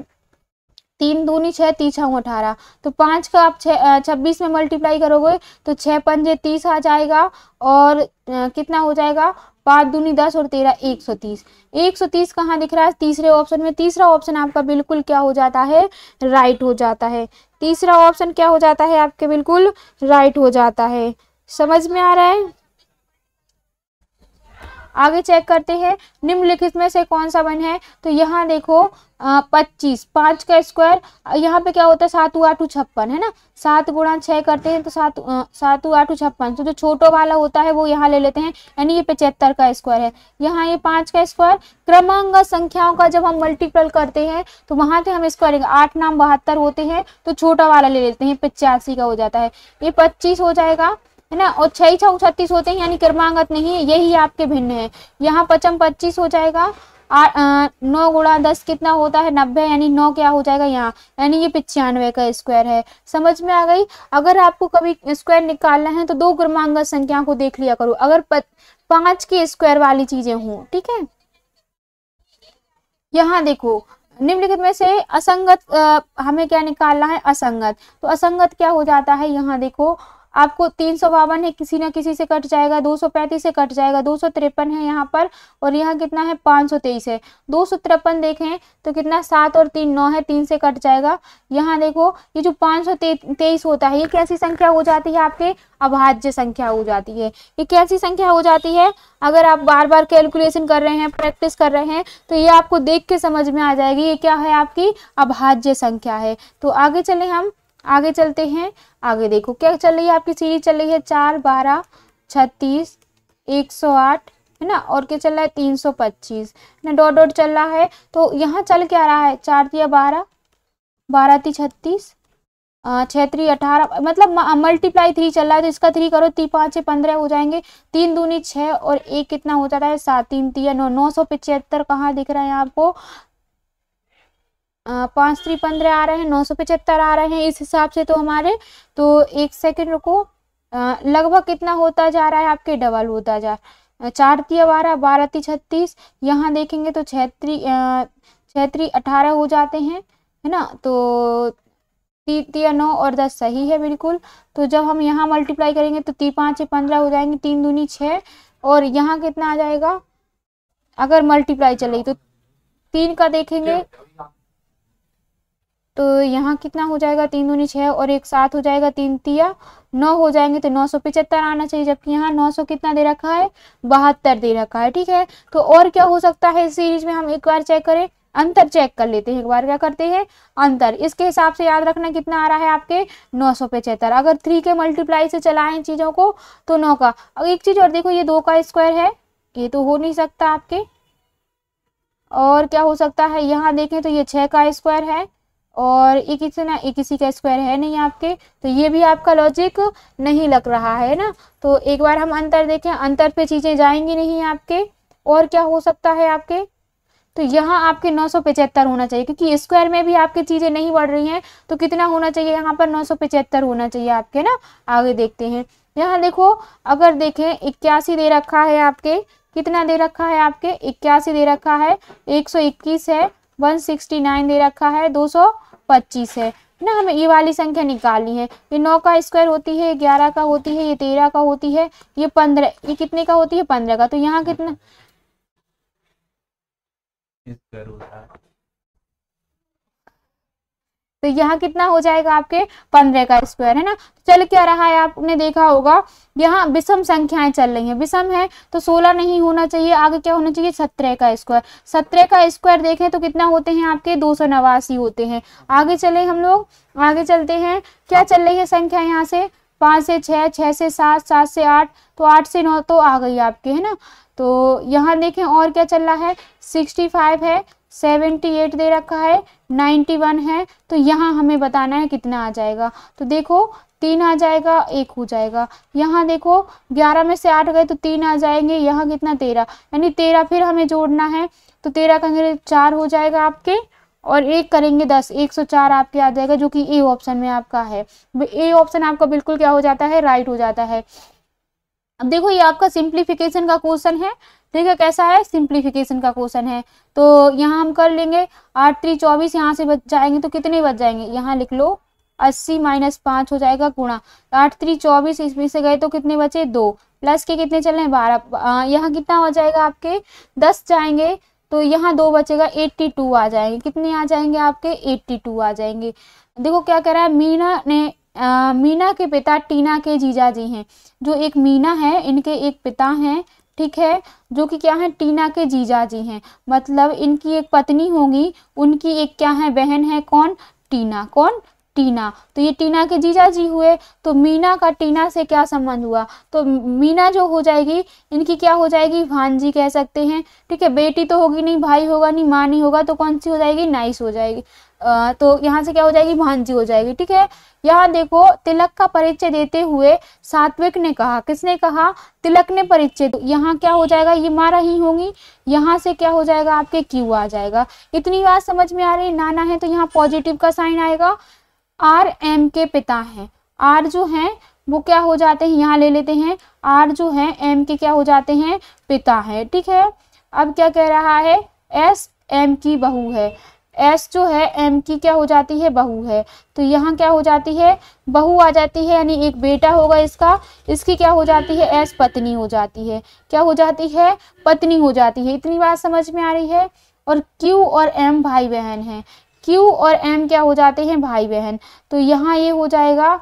S1: तीन दूनी छः तीस छः अठारह तो पाँच का आप छः छब्बीस में मल्टीप्लाई करोगे तो छः पंजे तीस आ जाएगा और कितना हो जाएगा पाँच दूनी दस और तेरह एक सौ तीस एक सौ तीस कहाँ दिख रहा है तीसरे ऑप्शन में तीसरा ऑप्शन आपका बिल्कुल क्या हो जाता है राइट हो जाता है तीसरा ऑप्शन क्या हो जाता है आपके बिल्कुल राइट हो जाता है समझ में आ रहा है आगे चेक करते हैं निम्नलिखित में से कौन सा वन है तो यहाँ देखो पच्चीस पाँच का स्क्वायर यहाँ पे क्या होता है सात आठू छप्पन है ना सात गुणा छः करते हैं तो सात सात आठू छप्पन तो जो छोटो वाला होता है वो यहाँ ले लेते हैं यानी ये पचहत्तर का स्क्वायर है यहाँ ये पाँच का स्क्वायर क्रमांक संख्याओं का जब हम मल्टीपल करते हैं तो वहाँ से हम स्क्वायर आठ नाम बहत्तर होते हैं तो छोटा वाला ले लेते हैं पचासी का हो जाता है ये पच्चीस हो जाएगा है ना और छह छह छत्तीस होते हैं यानी क्रमांगत नहीं है यही आपके भिन्न है यहाँ पचम पच्चीस हो जाएगा आ, नौ गुणा दस कितना होता है नब्बे यानी नौ क्या हो जाएगा यहाँ यानी ये पिचानवे का स्क्वायर है समझ में आ गई अगर आपको कभी स्क्वायर निकालना है तो दो क्रमांगत संख्या को देख लिया करो अगर पांच के स्क्वायर वाली चीजें हों ठीक है यहाँ देखो निम्नलिखित में से असंगत आ, हमें क्या निकालना है असंगत तो असंगत क्या हो जाता है यहाँ देखो आपको तीन सौ बावन है किसी ना किसी से कट जाएगा दो सौ पैंतीस से कट जाएगा दो सौ तिरपन है यहाँ पर और यहाँ कितना है पाँच सौ तेईस है दो सौ तिरपन देखें तो कितना सात और तीन नौ है तीन से कट जाएगा यहाँ देखो ये जो पाँच सौ तेईस होता है ये कैसी संख्या हो जाती है आपके अभाज्य संख्या हो जाती है ये कैसी संख्या हो जाती है अगर आप बार बार कैलकुलेशन कर रहे हैं प्रैक्टिस कर रहे हैं तो ये आपको देख के समझ में आ जाएगी ये क्या है आपकी अभाज्य संख्या है तो आगे चले हम आगे चलते हैं आगे देखो क्या चल रही है आपकी सीरीज चल रही है चार बारह छत्तीस एक सौ आठ है ना और क्या चल रहा है तीन सौ पच्चीस है ना डॉट डॉट चल रहा है तो यहाँ चल क्या रहा है चार दिया बारह बारह ती छत्तीस छः थ्री अठारह मतलब मल्टीप्लाई थ्री चल रहा है तो इसका थ्री करो ती पाँच छः पंद्रह हो जाएंगे तीन दूनी छः और एक कितना हो जाता है सात तीन तीन नौ नौ सौ पिछहत्तर कहाँ दिख रहा है आपको पाँच थ्री पंद्रह आ रहे हैं नौ सौ पचहत्तर आ रहे हैं इस हिसाब से तो हमारे तो एक सेकेंड रुको लगभग कितना होता जा रहा है आपके डबल होता जा चार तिया बारह बारह ती छत्तीस यहाँ देखेंगे तो छत्री छत्री अठारह हो जाते हैं है ना तो ती तिया नौ और दस सही है बिल्कुल तो जब हम यहाँ मल्टीप्लाई करेंगे तो ती पाँच पंद्रह हो जाएंगे तीन दूनी छः और यहाँ कितना आ जाएगा अगर मल्टीप्लाई चले तो तीन का देखेंगे तो यहाँ कितना हो जाएगा तीन दूनी छः और एक सात हो जाएगा तीन तिया नौ हो जाएंगे तो नौ सौ पिचहत्तर आना चाहिए जबकि यहाँ नौ सौ कितना दे रखा है बहत्तर दे रखा है ठीक है तो और क्या हो सकता है इस सीरीज में हम एक बार चेक करें अंतर चेक कर लेते हैं एक बार क्या करते हैं अंतर इसके हिसाब से याद रखना कितना आ रहा है आपके नौ सौ पचहत्तर अगर थ्री के मल्टीप्लाई से चलाएं चीज़ों को तो नौ का एक चीज़ और देखो ये दो का स्क्वायर है ये तो हो नहीं सकता आपके और क्या हो सकता है यहाँ देखें तो ये छः का स्क्वायर है और ये किसी ना ये किसी का स्क्वायर है नहीं आपके तो ये भी आपका लॉजिक नहीं लग रहा है ना तो एक बार हम अंतर देखें अंतर पे चीज़ें जाएंगी नहीं आपके और क्या हो सकता है आपके तो यहाँ आपके नौ सौ पचहत्तर होना चाहिए क्योंकि स्क्वायर में भी आपकी चीज़ें नहीं बढ़ रही हैं तो कितना होना चाहिए यहाँ पर नौ सौ पचहत्तर होना चाहिए आपके ना आगे देखते हैं यहाँ देखो अगर देखें इक्यासी दे रखा है आपके कितना दे रखा है आपके इक्यासी दे रखा है एक सौ इक्कीस है वन सिक्सटी नाइन दे रखा है दो सौ पच्चीस है ना हमें ये वाली संख्या निकालनी है ये नौ का स्क्वायर होती है ग्यारह का होती है ये तेरह का होती है ये पंद्रह ये कितने का होती है पंद्रह का तो यहाँ कितना तो यहाँ कितना हो जाएगा आपके पंद्रह का स्क्वायर है ना तो चल क्या रहा है आपने देखा होगा यहाँ विषम संख्याएं चल रही हैं विषम है तो सोलह नहीं होना चाहिए आगे क्या होना चाहिए सत्रह का स्क्वायर सत्रह का स्क्वायर देखें तो कितना होते हैं आपके दो सौ नवासी होते हैं आगे चले हम लोग आगे चलते हैं क्या चल रही है संख्या यहाँ से पाँच से छः छः से सात सात से आठ तो आठ से नौ तो आ गई आपके है ना तो यहाँ देखें और क्या चल रहा है सिक्सटी फाइव है सेवेंटी एट दे रखा है नाइन्टी वन है तो यहाँ हमें बताना है कितना आ जाएगा तो देखो तीन आ जाएगा एक हो जाएगा यहाँ देखो ग्यारह में से आठ गए तो तीन आ जाएंगे यहाँ कितना तेरह यानी तेरह फिर हमें जोड़ना है तो तेरह का अंग्रेज चार हो जाएगा आपके और एक करेंगे दस एक सौ चार आपके आ जाएगा जो कि ए ऑप्शन में आपका है ए ऑप्शन आपका बिल्कुल क्या हो जाता है राइट हो जाता है अब देखो ये आपका सिंप्लीफिकेशन का क्वेश्चन है ठीक है कैसा है सिंप्लीफिकेशन का क्वेश्चन है तो यहाँ हम कर लेंगे आठ त्री चौबीस यहाँ से बच जाएंगे तो कितने बच जाएंगे यहाँ लिख लो अस्सी माइनस पाँच हो जाएगा गुणा आठ त्री चौबीस इसमें से गए तो कितने बचे दो प्लस के कितने चल रहे बारह यहाँ कितना हो जाएगा आपके दस जाएंगे तो यहाँ दो बचेगा एट्टी टू आ जाएंगे कितने आ जाएंगे आपके एट्टी टू आ जाएंगे देखो क्या कह रहा है मीना ने आ, मीना के पिता टीना के जीजा जी हैं जो एक मीना है इनके एक पिता हैं ठीक है जो कि क्या है टीना के जीजा जी हैं मतलब इनकी एक पत्नी होगी उनकी एक क्या है बहन है कौन टीना कौन टीना तो ये टीना के जीजा जी हुए तो मीना का टीना से क्या संबंध हुआ तो मीना जो हो जाएगी इनकी क्या हो जाएगी भांजी कह सकते हैं ठीक है बेटी तो होगी नहीं भाई होगा नहीं माँ नहीं होगा तो कौन सी हो जाएगी नाइस हो जाएगी तो यहाँ से क्या हो जाएगी भांजी हो जाएगी ठीक है यहाँ देखो तिलक का परिचय देते हुए सात्विक ने कहा किसने कहा तिलक ने परिचय तो यहाँ क्या हो जाएगा ये मारा ही होंगी यहाँ से क्या हो जाएगा आपके क्यू आ जाएगा इतनी बात समझ में आ रही नाना है तो यहाँ पॉजिटिव का साइन आएगा आर एम के पिता हैं आर जो है वो क्या हो जाते हैं यहाँ ले लेते हैं आर जो है एम के क्या हो जाते हैं पिता है ठीक है अब क्या कह रहा है एस एम की बहू है एस जो है एम की क्या हो जाती है बहू है तो यहाँ क्या हो जाती है बहू आ जाती है यानी एक बेटा होगा इसका इसकी क्या हो जाती है एस पत्नी हो जाती है क्या हो जाती है पत्नी हो जाती है इतनी बात समझ में आ रही है और क्यू और एम भाई बहन है क्यू और एम क्या हो जाते हैं भाई बहन तो यहाँ ये हो जाएगा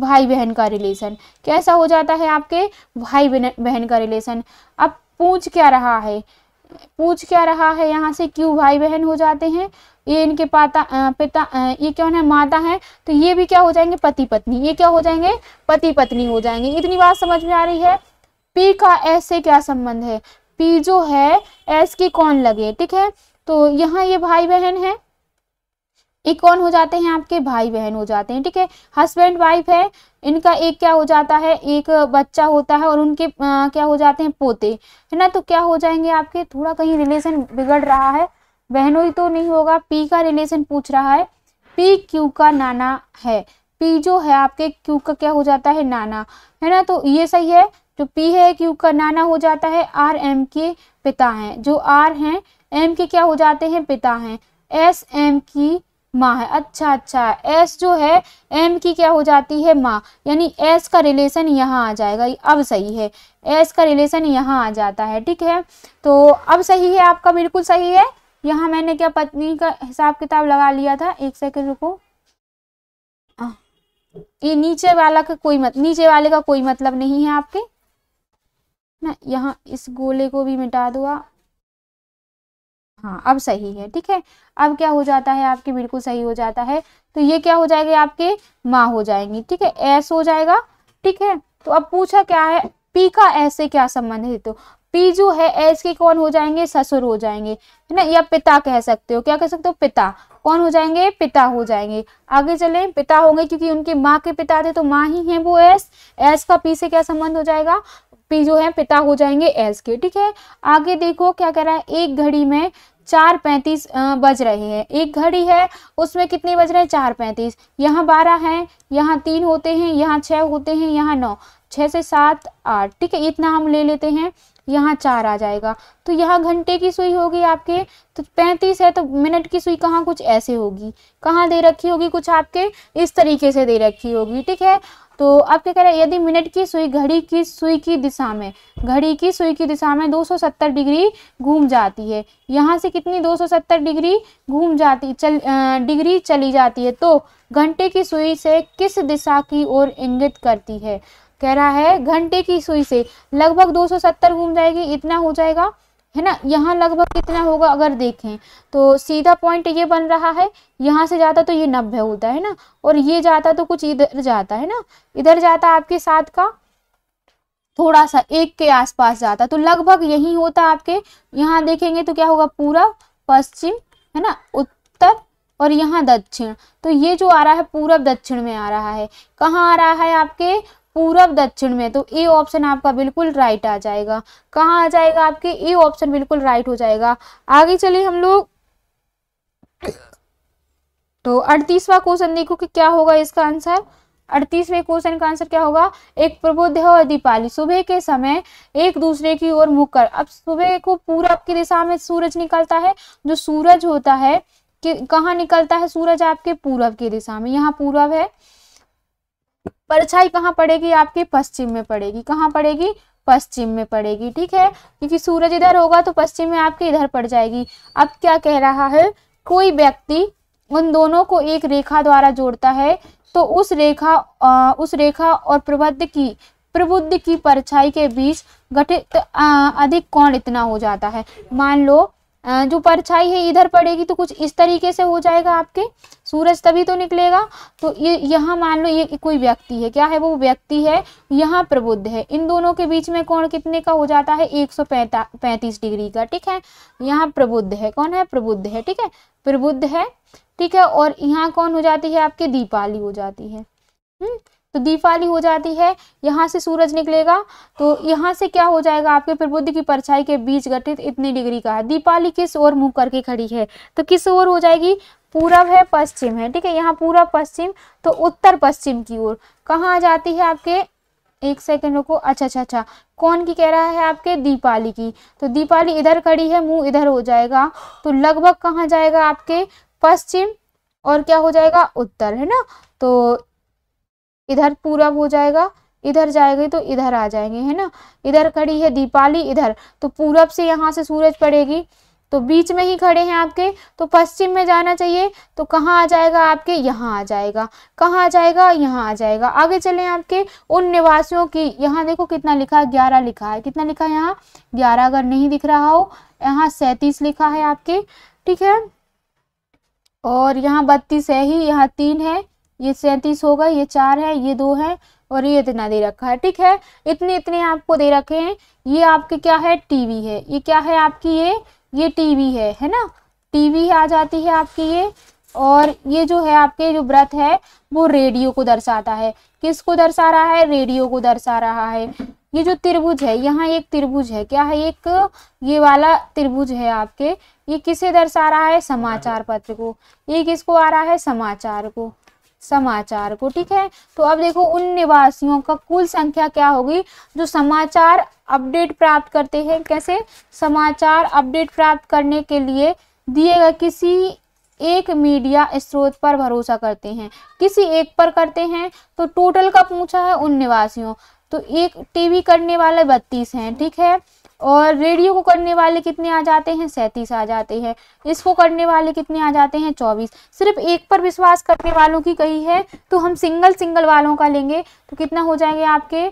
S1: भाई बहन का रिलेशन कैसा हो जाता है आपके भाई बहन का रिलेशन अब पूछ क्या रहा है पूछ क्या रहा है यहाँ से क्यों भाई बहन हो जाते हैं ये इनके पाता पिता ये कौन है माता है तो ये भी क्या हो जाएंगे पति पत्नी ये क्या हो जाएंगे पति पत्नी हो जाएंगे इतनी बात समझ में आ रही है पी का एस से क्या संबंध है पी जो है एस की कौन लगे ठीक है तो यहाँ ये भाई बहन है ये कौन हो जाते हैं आपके भाई बहन हो जाते हैं ठीक है हस्बैंड वाइफ है इनका एक क्या हो जाता है एक बच्चा होता है और उनके आ, क्या हो जाते हैं पोते है ना तो क्या हो जाएंगे आपके थोड़ा कहीं रिलेशन बिगड़ रहा है ही तो नहीं होगा पी का रिलेशन पूछ रहा है पी क्यू का नाना है पी जो है आपके क्यू का क्या हो जाता है नाना है ना तो ये सही है जो पी है क्यू का नाना हो जाता है आर एम के पिता हैं जो आर हैं एम के क्या हो जाते हैं पिता हैं एस एम की माँ है अच्छा अच्छा एस जो है एम की क्या हो जाती है माँ यानी एस का रिलेशन यहाँ आ जाएगा अब सही है एस का रिलेशन यहाँ आ जाता है ठीक है तो अब सही है आपका बिल्कुल सही है यहाँ मैंने क्या पत्नी का हिसाब किताब लगा लिया था एक सेकंड रुको ये नीचे वाला का कोई मत नीचे वाले का कोई मतलब नहीं है आपके ना यहाँ इस गोले को भी मिटा दो हाँ अब सही है ठीक है अब क्या हो जाता है आपके बिल्कुल सही हो जाता है तो ये क्या हो जाएगा आपके माँ हो जाएंगी ठीक है एस हो जाएगा ठीक है तो अब पूछा क्या है पी का ऐसे क्या संबंधित है तो पी जो है एज के कौन हो जाएंगे ससुर हो जाएंगे है ना या पिता कह सकते हो क्या कह सकते हो पिता कौन हो जाएंगे पिता हो जाएंगे आगे चले पिता होंगे क्योंकि उनके माँ के पिता थे तो माँ ही है वो एस एस का पी से क्या संबंध हो जाएगा पी जो है पिता हो जाएंगे एस के ठीक है आगे देखो क्या कह रहा है एक घड़ी में चार पैंतीस बज रहे हैं एक घड़ी है उसमें कितने बज रहे हैं चार पैंतीस यहाँ बारह हैं यहाँ तीन होते हैं यहाँ छः होते हैं यहाँ नौ छः से सात आठ ठीक है इतना हम ले लेते हैं यहाँ चार आ जाएगा तो यहाँ घंटे की सुई होगी आपके तो पैंतीस है तो मिनट की सुई कहाँ कुछ ऐसे होगी कहाँ दे रखी होगी कुछ आपके इस तरीके से दे रखी होगी ठीक है तो आप क्या कह रहे हैं यदि मिनट की सुई घड़ी की सुई की दिशा में घड़ी की सुई की दिशा में 270 डिग्री घूम जाती है यहाँ से कितनी 270 डिग्री घूम जाती चल डिग्री चली जाती है तो घंटे की सुई से किस दिशा की ओर इंगित करती है कह रहा है घंटे की सुई से लगभग 270 घूम जाएगी इतना हो जाएगा है ना यहाँ लगभग इतना होगा अगर देखें तो सीधा पॉइंट ये बन रहा है यहाँ से जाता तो ये नब्बे होता है ना और ये जाता तो कुछ इधर जाता है ना इधर जाता आपके साथ का थोड़ा सा एक के आसपास जाता तो लगभग यही होता आपके यहाँ देखेंगे तो क्या होगा पूरा पश्चिम है ना उत्तर और यहाँ दक्षिण तो ये जो आ रहा है पूरब दक्षिण में आ रहा है कहाँ आ रहा है आपके पूरब दक्षिण में तो ए ऑप्शन आपका बिल्कुल राइट आ जाएगा कहाँ आ जाएगा आपके ए ऑप्शन बिल्कुल राइट हो जाएगा आगे चलिए हम लोग तो अड़तीसवा क्वेश्चन देखो कि क्या होगा इसका आंसर अड़तीसवें क्वेश्चन का आंसर क्या होगा एक प्रबुद्ध और दीपाली सुबह के समय एक दूसरे की ओर मुख कर अब सुबह को पूरब की दिशा में सूरज निकलता है जो सूरज होता है कि कहाँ निकलता है सूरज आपके पूरब की दिशा में यहाँ पूरब है परछाई कहाँ पड़ेगी आपके पश्चिम में पड़ेगी कहाँ पड़ेगी पश्चिम में पड़ेगी ठीक है क्योंकि सूरज इधर होगा तो पश्चिम में आपके इधर पड़ जाएगी अब क्या कह रहा है कोई व्यक्ति उन दोनों को एक रेखा द्वारा जोड़ता है तो उस रेखा आ, उस रेखा और प्रबुद्ध की प्रबुद्ध की परछाई के बीच गठित अधिक कौन इतना हो जाता है मान लो आ, जो परछाई है इधर पड़ेगी तो कुछ इस तरीके से हो जाएगा आपके सूरज तभी तो निकलेगा तो ये यहाँ मान लो ये कोई व्यक्ति है क्या है वो व्यक्ति है यहाँ प्रबुद्ध है इन दोनों के बीच में कोण कितने का हो जाता है एक सौ डिग्री का ठीक है यहाँ प्रबुद्ध है कौन है प्रबुद्ध है ठीक है प्रबुद्ध है ठीक है और यहाँ कौन हो जाती है आपकी दीपाली हो जाती है हुँ? हम्म, तो दीपाली हो जाती है यहाँ से सूरज निकलेगा तो यहाँ से क्या हो जाएगा आपके प्रबुद्ध की परछाई के बीच गठित इतनी डिग्री का है दीपाली किस ओर मुंह करके खड़ी है तो किस ओर हो जाएगी पूरब है पश्चिम है ठीक है यहाँ पूरब पश्चिम तो उत्तर पश्चिम की ओर कहाँ आ जाती है आपके एक सेकेंड रुको अच्छा अच्छा अच्छा कौन की कह रहा है आपके दीपाली की तो दीपाली इधर खड़ी है मुंह इधर हो जाएगा तो लगभग कहाँ जाएगा आपके पश्चिम और क्या हो जाएगा उत्तर है ना तो इधर पूरब हो जाएगा इधर जाएगी तो इधर आ जाएंगे है ना इधर खड़ी है दीपाली इधर तो पूरब से यहाँ से सूरज पड़ेगी तो बीच में ही खड़े हैं आपके तो पश्चिम में जाना चाहिए तो कहाँ आ जाएगा आपके यहाँ आ जाएगा कहाँ आ जाएगा यहाँ आ जाएगा आगे चले आपके उन निवासियों की यहाँ देखो कितना लिखा है ग्यारह लिखा है कितना लिखा है यहाँ ग्यारह अगर नहीं दिख रहा हो यहाँ सैंतीस लिखा है आपके ठीक है और यहाँ बत्तीस है ही यहाँ तीन है ये सैंतीस होगा ये चार है ये दो है और ये इतना दे रखा है ठीक है इतने इतने आपको दे रखे हैं ये आपके क्या है टीवी है ये क्या है आपकी ये ये टीवी है है ना टीवी आ जाती है आपकी ये और ये जो है आपके जो व्रत है वो रेडियो को दर्शाता है किसको दर्शा रहा है रेडियो को दर्शा रहा है ये जो त्रिभुज है यहाँ एक त्रिभुज है क्या है एक ये वाला त्रिभुज है आपके ये किसे दर्शा रहा है समाचार पत्र को ये किसको आ रहा है समाचार को समाचार को ठीक है तो अब देखो उन निवासियों का कुल संख्या क्या होगी जो समाचार अपडेट प्राप्त करते हैं कैसे समाचार अपडेट प्राप्त करने के लिए दिए गए किसी एक मीडिया स्रोत पर भरोसा करते हैं किसी एक पर करते हैं तो टोटल का पूछा है उन निवासियों तो एक टीवी करने वाले बत्तीस हैं ठीक है और रेडियो को करने वाले कितने आ जाते हैं सैंतीस आ जाते हैं इसको करने वाले कितने आ जाते हैं चौबीस सिर्फ एक पर विश्वास करने वालों की कही है तो हम सिंगल सिंगल वालों का लेंगे तो कितना हो जाएंगे आपके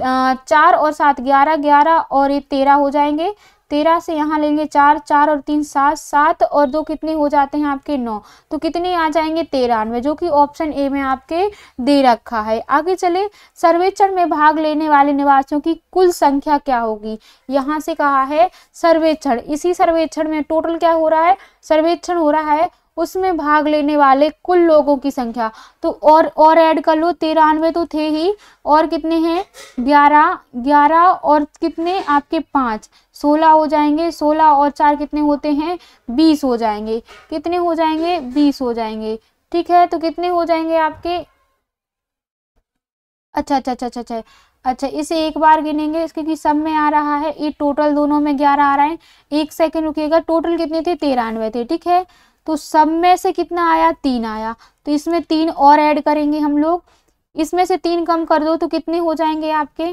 S1: चार और सात ग्यारह ग्यारह और ये तेरह हो जाएंगे तेरह से यहाँ लेंगे चार चार और तीन सात सात और दो कितने हो जाते हैं आपके नौ तो कितने आ जाएंगे तेरानवे जो कि ऑप्शन ए में आपके दे रखा है आगे चले सर्वेक्षण में भाग लेने वाले निवासियों की कुल संख्या क्या होगी यहाँ से कहा है सर्वेक्षण इसी सर्वेक्षण में टोटल क्या हो रहा है सर्वेक्षण हो रहा है उसमें भाग लेने वाले कुल लोगों की संख्या तो और और ऐड कर लो तिरानवे तो थे ही और कितने हैं ग्यारह ग्यारह और कितने आपके पाँच सोलह हो जाएंगे सोलह और चार कितने होते हैं बीस हो जाएंगे कितने हो जाएंगे बीस हो जाएंगे ठीक है तो कितने हो जाएंगे आपके अच्छा अच्छा अच्छा अच्छा अच्छा अच्छा इसे एक बार गिनेंगे क्योंकि सब में आ रहा है ये टोटल दोनों में ग्यारह आ रहा है एक सेकंड रुकिएगा टोटल कितने थे तेरानवे थे ठीक है तो सब में से कितना आया तीन आया तो इसमें तीन और ऐड करेंगे हम लोग इसमें से तीन कम कर दो तो कितने हो जाएंगे आपके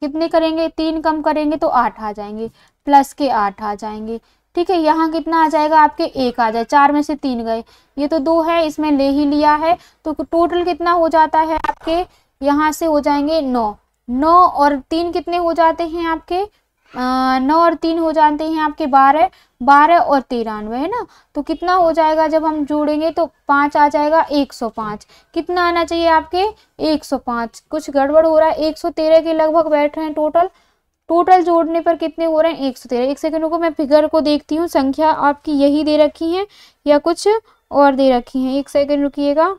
S1: कितने करेंगे तीन कम करेंगे तो आठ आ जाएंगे प्लस के आठ आ जाएंगे ठीक है यहाँ कितना आ जाएगा आपके एक आ जाए चार में से तीन गए ये तो दो है इसमें ले ही लिया है तो टोटल कितना हो जाता है आपके यहाँ से हो जाएंगे नौ नौ और तीन कितने हो जाते हैं आपके नौ और तीन हो जाते हैं आपके बारह बारह और तिरानवे है ना तो कितना हो जाएगा जब हम जोड़ेंगे तो पाँच आ जाएगा एक सौ पाँच कितना आना चाहिए आपके एक सौ पाँच कुछ गड़बड़ हो रहा है एक सौ तेरह के लगभग बैठ रहे हैं टोटल टोटल जोड़ने पर कितने हो रहे हैं एक सौ तेरह एक सेकेंड को मैं फिगर को देखती हूँ संख्या आपकी यही दे रखी है या कुछ और दे रखी है एक सेकेंड रुकीगा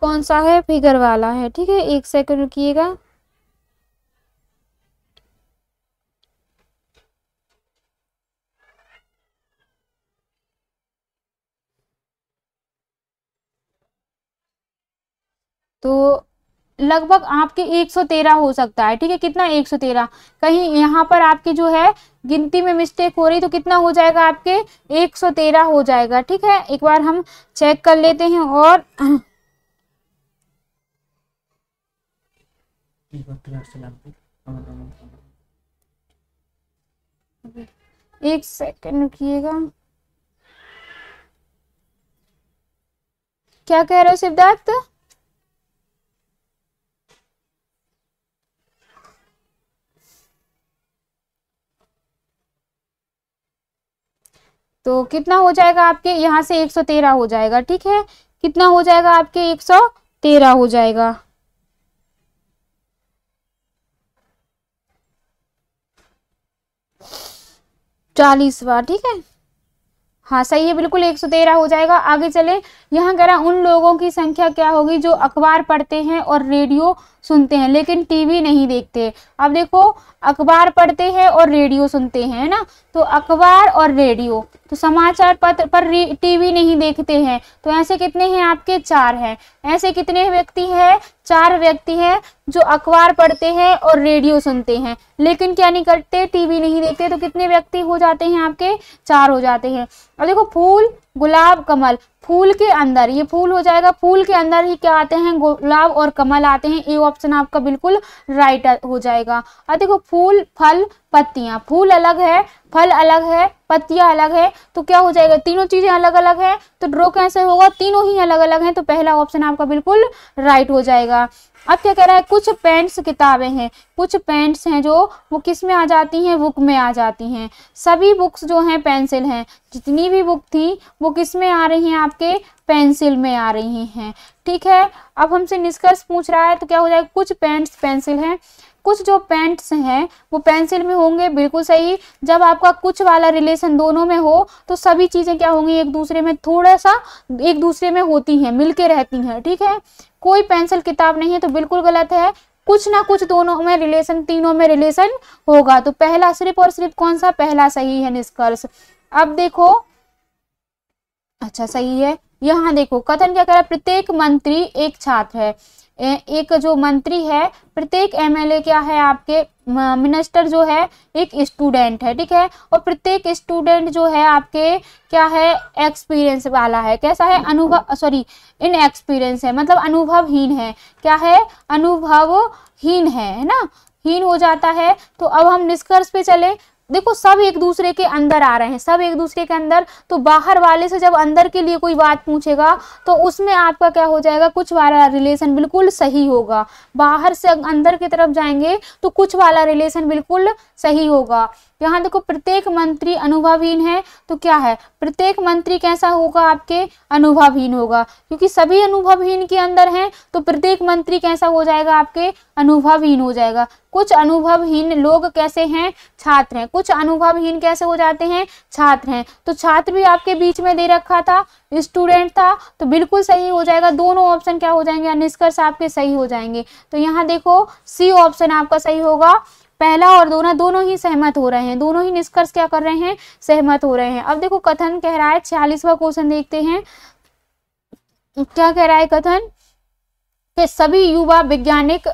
S1: कौन सा है फिगर वाला है ठीक है एक सेकंड रुकिएगा तो लगभग आपके 113 हो सकता है ठीक है कितना 113 कहीं यहाँ पर आपकी जो है गिनती में मिस्टेक हो रही तो कितना हो जाएगा आपके 113 हो जाएगा ठीक है एक बार हम चेक कर लेते हैं और एक सेकेंड रुकिएगा क्या कह रहे हो सिद्धार्थ तो कितना हो जाएगा आपके यहाँ से 113 हो जाएगा ठीक है कितना हो जाएगा आपके 113 हो जाएगा चालीसवा ठीक है हाँ सही है बिल्कुल एक सौ तेरह हो जाएगा आगे चले यहाँ कह रहा उन लोगों की संख्या क्या होगी जो अखबार पढ़ते हैं और रेडियो सुनते हैं लेकिन टीवी नहीं देखते अब देखो अखबार पढ़ते हैं और रेडियो सुनते हैं ना तो अखबार और रेडियो तो समाचार पत्र पर टीवी नहीं देखते हैं तो ऐसे कितने हैं आपके चार हैं ऐसे कितने व्यक्ति हैं चार व्यक्ति हैं जो अखबार पढ़ते हैं और रेडियो सुनते हैं लेकिन क्या नहीं करते टीवी नहीं देखते तो कितने व्यक्ति हो जाते हैं आपके चार हो जाते हैं और देखो फूल गुलाब कमल फूल के अंदर ये फूल हो जाएगा फूल के अंदर ही क्या आते हैं गुलाब और कमल आते हैं ये ऑप्शन आपका बिल्कुल राइट हो जाएगा और देखो फूल फल पत्तियां फूल अलग है फल अलग है पत्तियां अलग है तो क्या हो जाएगा तीनों चीज़ें अलग अलग है तो ड्रॉ कैसे होगा तीनों ही अलग अलग हैं तो पहला ऑप्शन आपका बिल्कुल राइट हो जाएगा अब क्या कह रहा है कुछ पेंट्स किताबें हैं कुछ पेंट्स हैं जो वो किस में आ जाती हैं बुक में आ जाती हैं सभी बुक्स जो हैं पेंसिल हैं जितनी भी बुक थी वो किस में आ रही हैं आपके पेंसिल में आ रही हैं ठीक है अब हमसे निष्कर्ष पूछ रहा है तो क्या हो जाएगा कुछ पेंट्स पेंसिल हैं कुछ जो पेंट्स हैं वो पेंसिल में होंगे बिल्कुल सही जब आपका कुछ वाला रिलेशन दोनों में हो तो सभी चीज़ें क्या होंगी एक दूसरे में थोड़ा सा एक दूसरे में होती हैं मिलके रहती हैं ठीक है कोई पेंसिल किताब नहीं है तो बिल्कुल गलत है कुछ ना कुछ दोनों में रिलेशन तीनों में रिलेशन होगा तो पहला सिर्फ और सिर्फ कौन सा पहला सही है निष्कर्ष अब देखो अच्छा सही है यहाँ देखो कथन क्या कह रहा है प्रत्येक मंत्री एक छात्र है एक जो मंत्री है प्रत्येक एमएलए क्या है आपके मिनिस्टर जो है एक स्टूडेंट है ठीक है और प्रत्येक स्टूडेंट जो है आपके क्या है एक्सपीरियंस वाला है कैसा है अनुभव सॉरी इन एक्सपीरियंस है मतलब अनुभवहीन है क्या है अनुभवहीन है है ना हीन हो जाता है तो अब हम निष्कर्ष पे चले देखो सब एक दूसरे के अंदर आ रहे हैं सब एक दूसरे के अंदर तो बाहर वाले से जब अंदर के लिए कोई बात पूछेगा तो उसमें आपका क्या हो जाएगा कुछ वाला रिलेशन बिल्कुल सही होगा बाहर से अंदर की तरफ जाएंगे तो कुछ वाला रिलेशन बिल्कुल सही होगा यहाँ देखो प्रत्येक मंत्री अनुभवहीन है तो क्या है प्रत्येक मंत्री कैसा होगा आपके अनुभवहीन होगा क्योंकि सभी अनुभवहीन के अंदर हैं तो प्रत्येक मंत्री कैसा हो जाएगा आपके अनुभवहीन हो जाएगा कुछ अनुभवहीन लोग कैसे हैं छात्र हैं कुछ अनुभवहीन कैसे हो जाते हैं छात्र हैं तो छात्र भी आपके बीच में दे रखा था स्टूडेंट था तो बिल्कुल सही हो जाएगा दोनों ऑप्शन क्या हो जाएंगे निष्कर्ष आपके सही हो जाएंगे तो यहाँ देखो सी ऑप्शन आपका सही होगा पहला और दोना दोनों ही सहमत हो रहे हैं दोनों ही निष्कर्ष क्या कर रहे हैं सहमत हो रहे हैं अब देखो कथन कह रहा है छियालीसवा क्वेश्चन देखते हैं क्या कह रहा है कथन कि सभी युवा वैज्ञानिक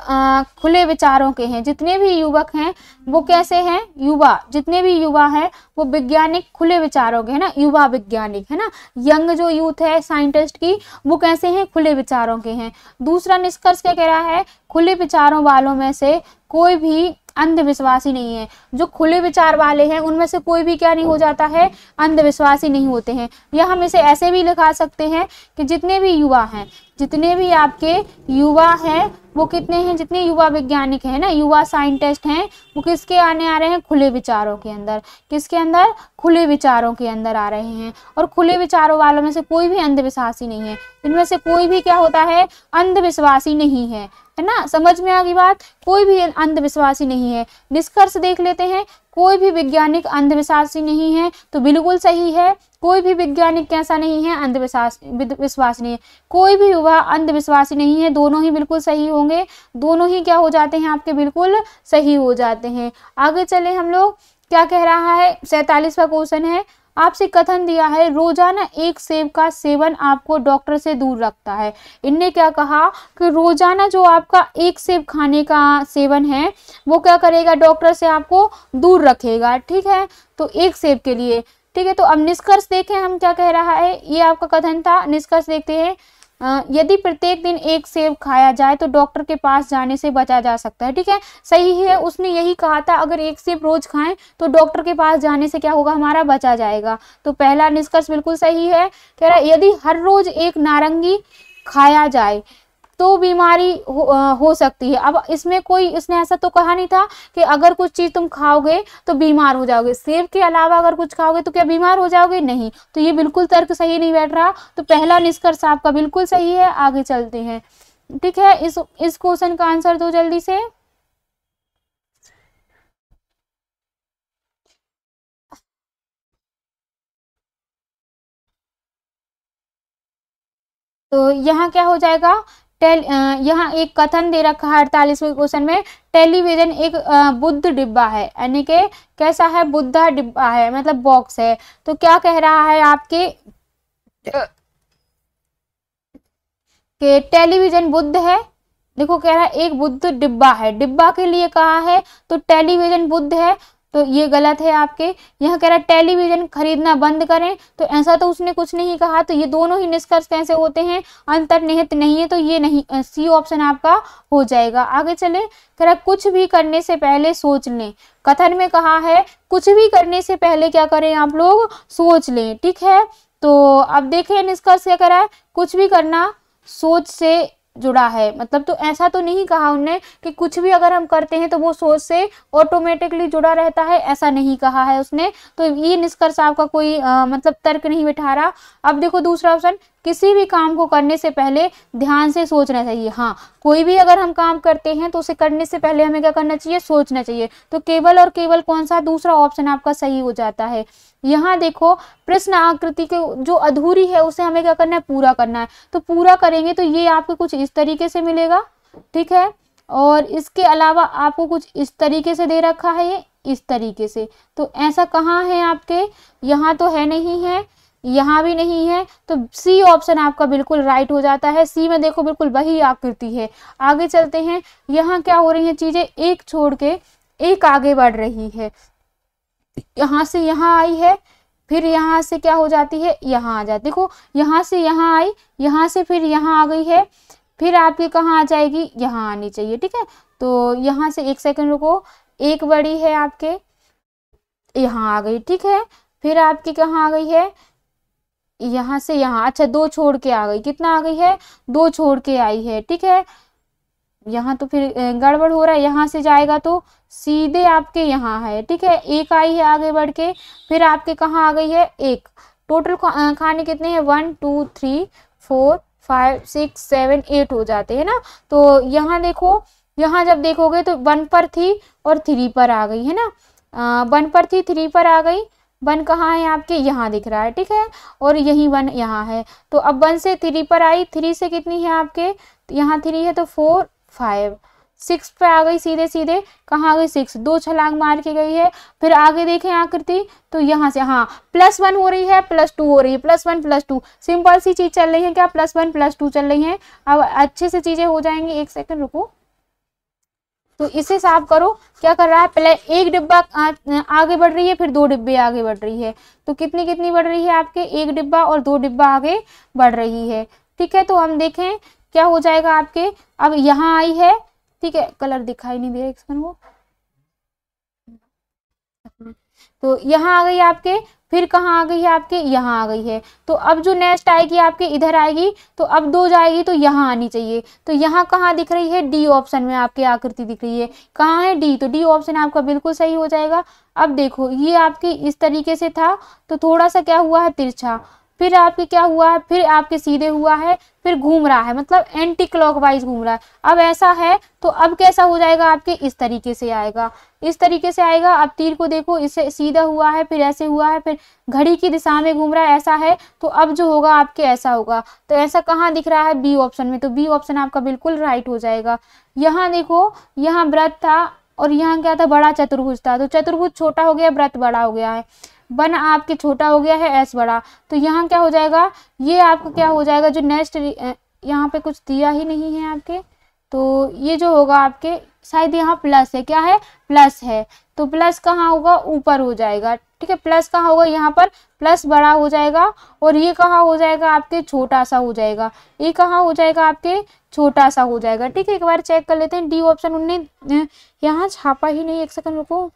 S1: खुले विचारों के हैं जितने भी युवक हैं वो कैसे हैं युवा जितने भी युवा हैं वो वैज्ञानिक खुले विचारों के है ना युवा वैज्ञानिक है ना यंग जो यूथ है साइंटिस्ट की वो कैसे हैं खुले विचारों के हैं दूसरा निष्कर्ष क्या कह रहा है खुले विचारों वालों में से कोई भी अंधविश्वासी नहीं है जो खुले विचार वाले हैं उनमें से कोई भी क्या नहीं हो जाता है अंधविश्वासी नहीं होते हैं या हम इसे ऐसे भी लिखा सकते हैं कि जितने भी युवा हैं जितने भी आपके युवा हैं वो कितने हैं जितने युवा वैज्ञानिक हैं ना युवा साइंटिस्ट हैं वो किसके आने आ रहे हैं खुले विचारों के अंदर किसके अंदर खुले विचारों के अंदर आ रहे हैं और खुले विचारों वालों में से कोई भी अंधविश्वासी नहीं है इनमें से कोई भी क्या होता है अंधविश्वासी नहीं है है ना समझ में आ गई बात कोई भी अंधविश्वासी नहीं है निष्कर्ष देख लेते हैं कोई भी वैज्ञानिक अंधविश्वासी नहीं है तो बिल्कुल सही है कोई भी वैज्ञानिक कैसा नहीं है अंधविश्वास विश्वास नहीं है कोई भी युवा अंधविश्वासी नहीं है दोनों ही बिल्कुल सही होंगे दोनों ही क्या हो जाते हैं आपके बिल्कुल सही हो जाते हैं आगे चले हम लोग क्या कह रहा है सैतालीसवा क्वेश्चन है आपसे कथन दिया है रोजाना एक सेब का सेवन आपको डॉक्टर से दूर रखता है इनने क्या कहा कि रोजाना जो आपका एक सेब खाने का सेवन है वो क्या करेगा डॉक्टर से आपको दूर रखेगा ठीक है तो एक सेब के लिए ठीक है तो अब निष्कर्ष देखें हम क्या कह रहा है ये आपका कथन था निष्कर्ष देखते हैं यदि प्रत्येक दिन एक सेब खाया जाए तो डॉक्टर के पास जाने से बचा जा सकता है ठीक है सही है उसने यही कहा था अगर एक सेब रोज खाएं तो डॉक्टर के पास जाने से क्या होगा हमारा बचा जाएगा तो पहला निष्कर्ष बिल्कुल सही है कह रहा यदि हर रोज एक नारंगी खाया जाए तो बीमारी हो, हो सकती है अब इसमें कोई इसने ऐसा तो कहा नहीं था कि अगर कुछ चीज़ तुम खाओगे तो बीमार हो जाओगे सेब के अलावा अगर कुछ खाओगे तो क्या बीमार हो जाओगे नहीं तो ये बिल्कुल तर्क सही नहीं बैठ रहा तो पहला निष्कर्ष आपका बिल्कुल सही है आगे चलते हैं ठीक है इस इस क्वेश्चन का आंसर दो जल्दी से तो यहाँ क्या हो जाएगा टेल यहाँ एक कथन दे रखा है अड़तालीसवें क्वेश्चन में टेलीविजन एक बुद्ध डिब्बा है यानी कि कैसा है बुद्धा डिब्बा है मतलब बॉक्स है तो क्या कह रहा है आपके के टेलीविजन बुद्ध है देखो कह रहा है एक बुद्ध डिब्बा है डिब्बा के लिए कहा है तो टेलीविजन बुद्ध है तो ये गलत है आपके यहाँ कह रहा है टेलीविजन खरीदना बंद करें तो ऐसा तो उसने कुछ नहीं कहा तो ये दोनों ही निष्कर्ष कैसे होते हैं अंतर्निहित नहीं है तो ये नहीं सी ऑप्शन आपका हो जाएगा आगे चले कह रहा कुछ भी करने से पहले सोच लें कथन में कहा है कुछ भी करने से पहले क्या करें आप लोग सोच लें ठीक है तो अब देखें निष्कर्ष क्या करा है कुछ भी करना सोच से जुड़ा है मतलब तो ऐसा तो नहीं कहा उनने कि कुछ भी अगर हम करते हैं तो वो सोच से ऑटोमेटिकली जुड़ा रहता है ऐसा नहीं कहा है उसने तो ये निष्कर्ष आपका कोई आ, मतलब तर्क नहीं बिठा रहा अब देखो दूसरा ऑप्शन किसी भी काम को करने से पहले ध्यान से सोचना चाहिए हाँ कोई भी अगर हम काम करते हैं तो उसे करने से पहले हमें क्या करना चाहिए सोचना चाहिए तो केवल और केवल कौन सा दूसरा ऑप्शन आपका सही हो जाता है यहाँ देखो प्रश्न आकृति के जो अधूरी है उसे हमें क्या करना है पूरा करना है तो पूरा करेंगे तो ये आपको कुछ इस तरीके से मिलेगा ठीक है और इसके अलावा आपको कुछ इस तरीके से दे रखा है ये इस तरीके से तो ऐसा कहाँ है आपके यहाँ तो है नहीं है यहाँ भी नहीं है तो सी ऑप्शन आपका बिल्कुल राइट हो जाता है सी में देखो बिल्कुल वही आकृति है आगे चलते हैं यहाँ क्या हो रही है चीज़ें एक छोड़ के एक आगे बढ़ रही है यहाँ से यहाँ आई है फिर यहाँ से क्या हो जाती है यहाँ आ जाती देखो यहाँ से यहाँ आई यहाँ से फिर यहाँ आ गई है फिर आपकी कहाँ आ जाएगी यहाँ आनी चाहिए ठीक है तो यहाँ से एक सेकंड रुको एक बड़ी है आपके यहाँ आ गई ठीक है फिर आपकी कहाँ आ गई है यहाँ से यहाँ अच्छा दो छोड़ के आ गई कितना आ गई है दो छोड़ के आई है ठीक है यहाँ तो फिर गड़बड़ हो रहा है यहाँ से जाएगा तो सीधे आपके यहाँ है ठीक है एक आई है आगे बढ़ के फिर आपके कहाँ आ गई है एक टोटल खाने कितने हैं one two three four five six seven eight हो जाते हैं ना तो यहाँ देखो यहाँ जब देखोगे तो वन पर थी और थ्री पर आ गई है ना वन पर थी थ्री पर आ गई वन कहाँ है आपके यहाँ दिख रहा है ठीक है और यही वन यहाँ है तो अब वन से थ्री पर आई थ्री से कितनी है आपके यहाँ थ्री है तो फोर फाइव सिक्स पे आ गई सीधे सीधे कहाँ आ गई सिक्स दो छलांग मार के गई है फिर आगे देखें आकृति तो यहाँ से हाँ प्लस वन हो रही है प्लस टू हो रही है plus one plus two simple सी चीज़ चल रही है क्या प्लस वन प्लस टू चल रही है अब अच्छे से चीज़ें हो जाएंगी एक सेकंड रुको तो इसे साफ करो क्या कर रहा है पहले एक डिब्बा आगे बढ़ रही है फिर दो डिब्बे आगे बढ़ रही है तो कितनी कितनी बढ़ रही है आपके एक डिब्बा और दो डिब्बा आगे बढ़ रही है ठीक है तो हम देखें क्या हो जाएगा आपके अब यहाँ आई है ठीक है कलर दिखाई नहीं दे रहा इसमें वो तो यहाँ आ गई आपके फिर कहाँ आ गई है आपके यहाँ आ गई है तो अब जो नेक्स्ट आएगी आपके इधर आएगी तो अब दो जाएगी तो यहाँ आनी चाहिए तो यहाँ कहाँ दिख रही है डी ऑप्शन में आपकी आकृति दिख रही है कहाँ है डी तो डी ऑप्शन आपका बिल्कुल सही हो जाएगा अब देखो ये आपकी इस तरीके से था तो थोड़ा सा क्या हुआ है तिरछा फिर आपके क्या हुआ है फिर आपके सीधे हुआ है फिर घूम रहा है मतलब एंटी क्लॉकवाइज घूम रहा है अब ऐसा है तो अब कैसा हो जाएगा आपके इस तरीके से आएगा इस तरीके से आएगा अब तीर को देखो इससे सीधा हुआ है फिर ऐसे हुआ है फिर घड़ी की दिशा में घूम रहा है ऐसा है तो अब जो होगा आपके ऐसा होगा तो ऐसा कहाँ दिख रहा है बी ऑप्शन में तो बी ऑप्शन आपका बिल्कुल राइट हो जाएगा यहाँ देखो यहाँ व्रत था और यहाँ क्या था बड़ा चतुर्भुज था तो चतुर्भुज छोटा हो गया व्रत बड़ा हो गया है वन आपके छोटा हो गया है एस बड़ा तो यहाँ क्या हो जाएगा ये आपका क्या हो जाएगा जो नेक्स्ट यहाँ पे कुछ दिया ही नहीं है आपके तो ये जो होगा आपके शायद यहाँ प्लस है क्या है प्लस है तो प्लस कहाँ होगा ऊपर हो जाएगा ठीक है प्लस कहाँ होगा यहाँ पर प्लस बड़ा हो जाएगा और ये कहाँ हो जाएगा आपके छोटा सा हो जाएगा ये कहाँ हो जाएगा आपके छोटा सा हो जाएगा ठीक है एक बार चेक कर लेते हैं डी ऑप्शन उनने यहाँ छापा ही नहीं एक सेकंड रुको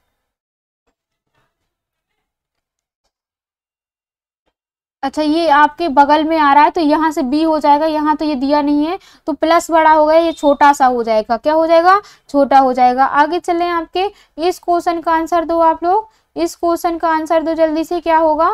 S1: अच्छा ये आपके बगल में आ रहा है तो यहाँ से बी हो जाएगा यहाँ तो ये दिया नहीं है तो प्लस बड़ा हो गया ये छोटा सा हो जाएगा क्या हो जाएगा छोटा हो जाएगा आगे चलें आपके इस क्वेश्चन का आंसर दो आप लोग इस क्वेश्चन का आंसर दो जल्दी से क्या होगा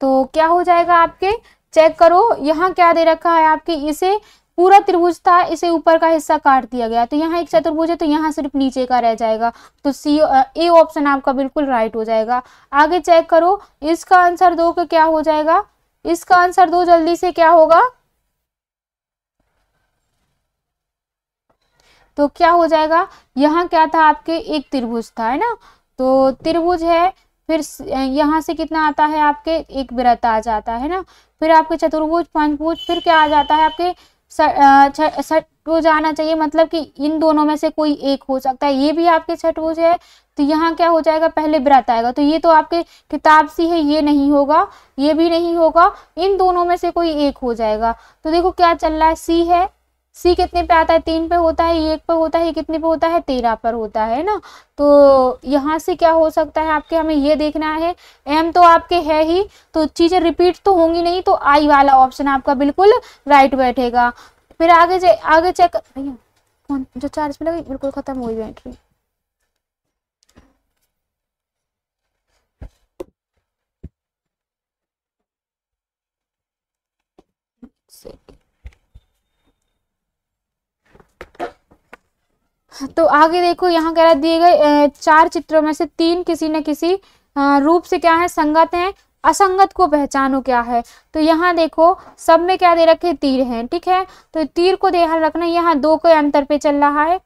S1: तो क्या हो जाएगा आपके चेक करो यहाँ क्या दे रखा है आपके इसे पूरा त्रिभुज था इसे ऊपर का हिस्सा काट दिया गया तो यहाँ एक चतुर्भुज है तो यहाँ सिर्फ नीचे का रह जाएगा तो सी ए ऑप्शन आपका बिल्कुल राइट हो जाएगा आगे चेक करो इसका आंसर दो का क्या हो जाएगा इसका आंसर दो जल्दी से क्या होगा तो क्या हो जाएगा यहाँ क्या था आपके एक त्रिभुज था है ना तो त्रिभुज है फिर यहाँ से कितना आता है आपके एक वृत्त आ जाता है ना फिर आपके चतुर्भुज पंचभुज फिर क्या आ जाता है आपके षठभुज आना चाहिए मतलब कि इन दोनों में से कोई एक हो सकता है ये भी आपके षठभुज है तो यहाँ क्या हो जाएगा पहले व्रत आएगा तो ये तो आपके किताब सी है ये नहीं होगा ये भी नहीं होगा इन दोनों में से कोई एक हो जाएगा तो देखो क्या चल रहा है सी है सी कितने पे आता है तीन पे होता है एक पे होता है कितने पे होता है तेरह पर होता है ना तो यहाँ से क्या हो सकता है आपके हमें ये देखना है एम तो आपके है ही तो चीज़ें रिपीट तो होंगी नहीं तो आई वाला ऑप्शन आपका बिल्कुल राइट बैठेगा फिर आगे आगे चेक भैया कौन जो चार्ज पे लगे बिल्कुल ख़त्म हुई बैटरी तो आगे देखो यहाँ कह रहा दिए गए चार चित्रों में से तीन किसी न किसी रूप से क्या है संगत है असंगत को पहचानो क्या है तो यहाँ देखो सब में क्या दे रखे तीर हैं ठीक है तो तीर को ध्यान रखना यहाँ दो के अंतर पे चल रहा है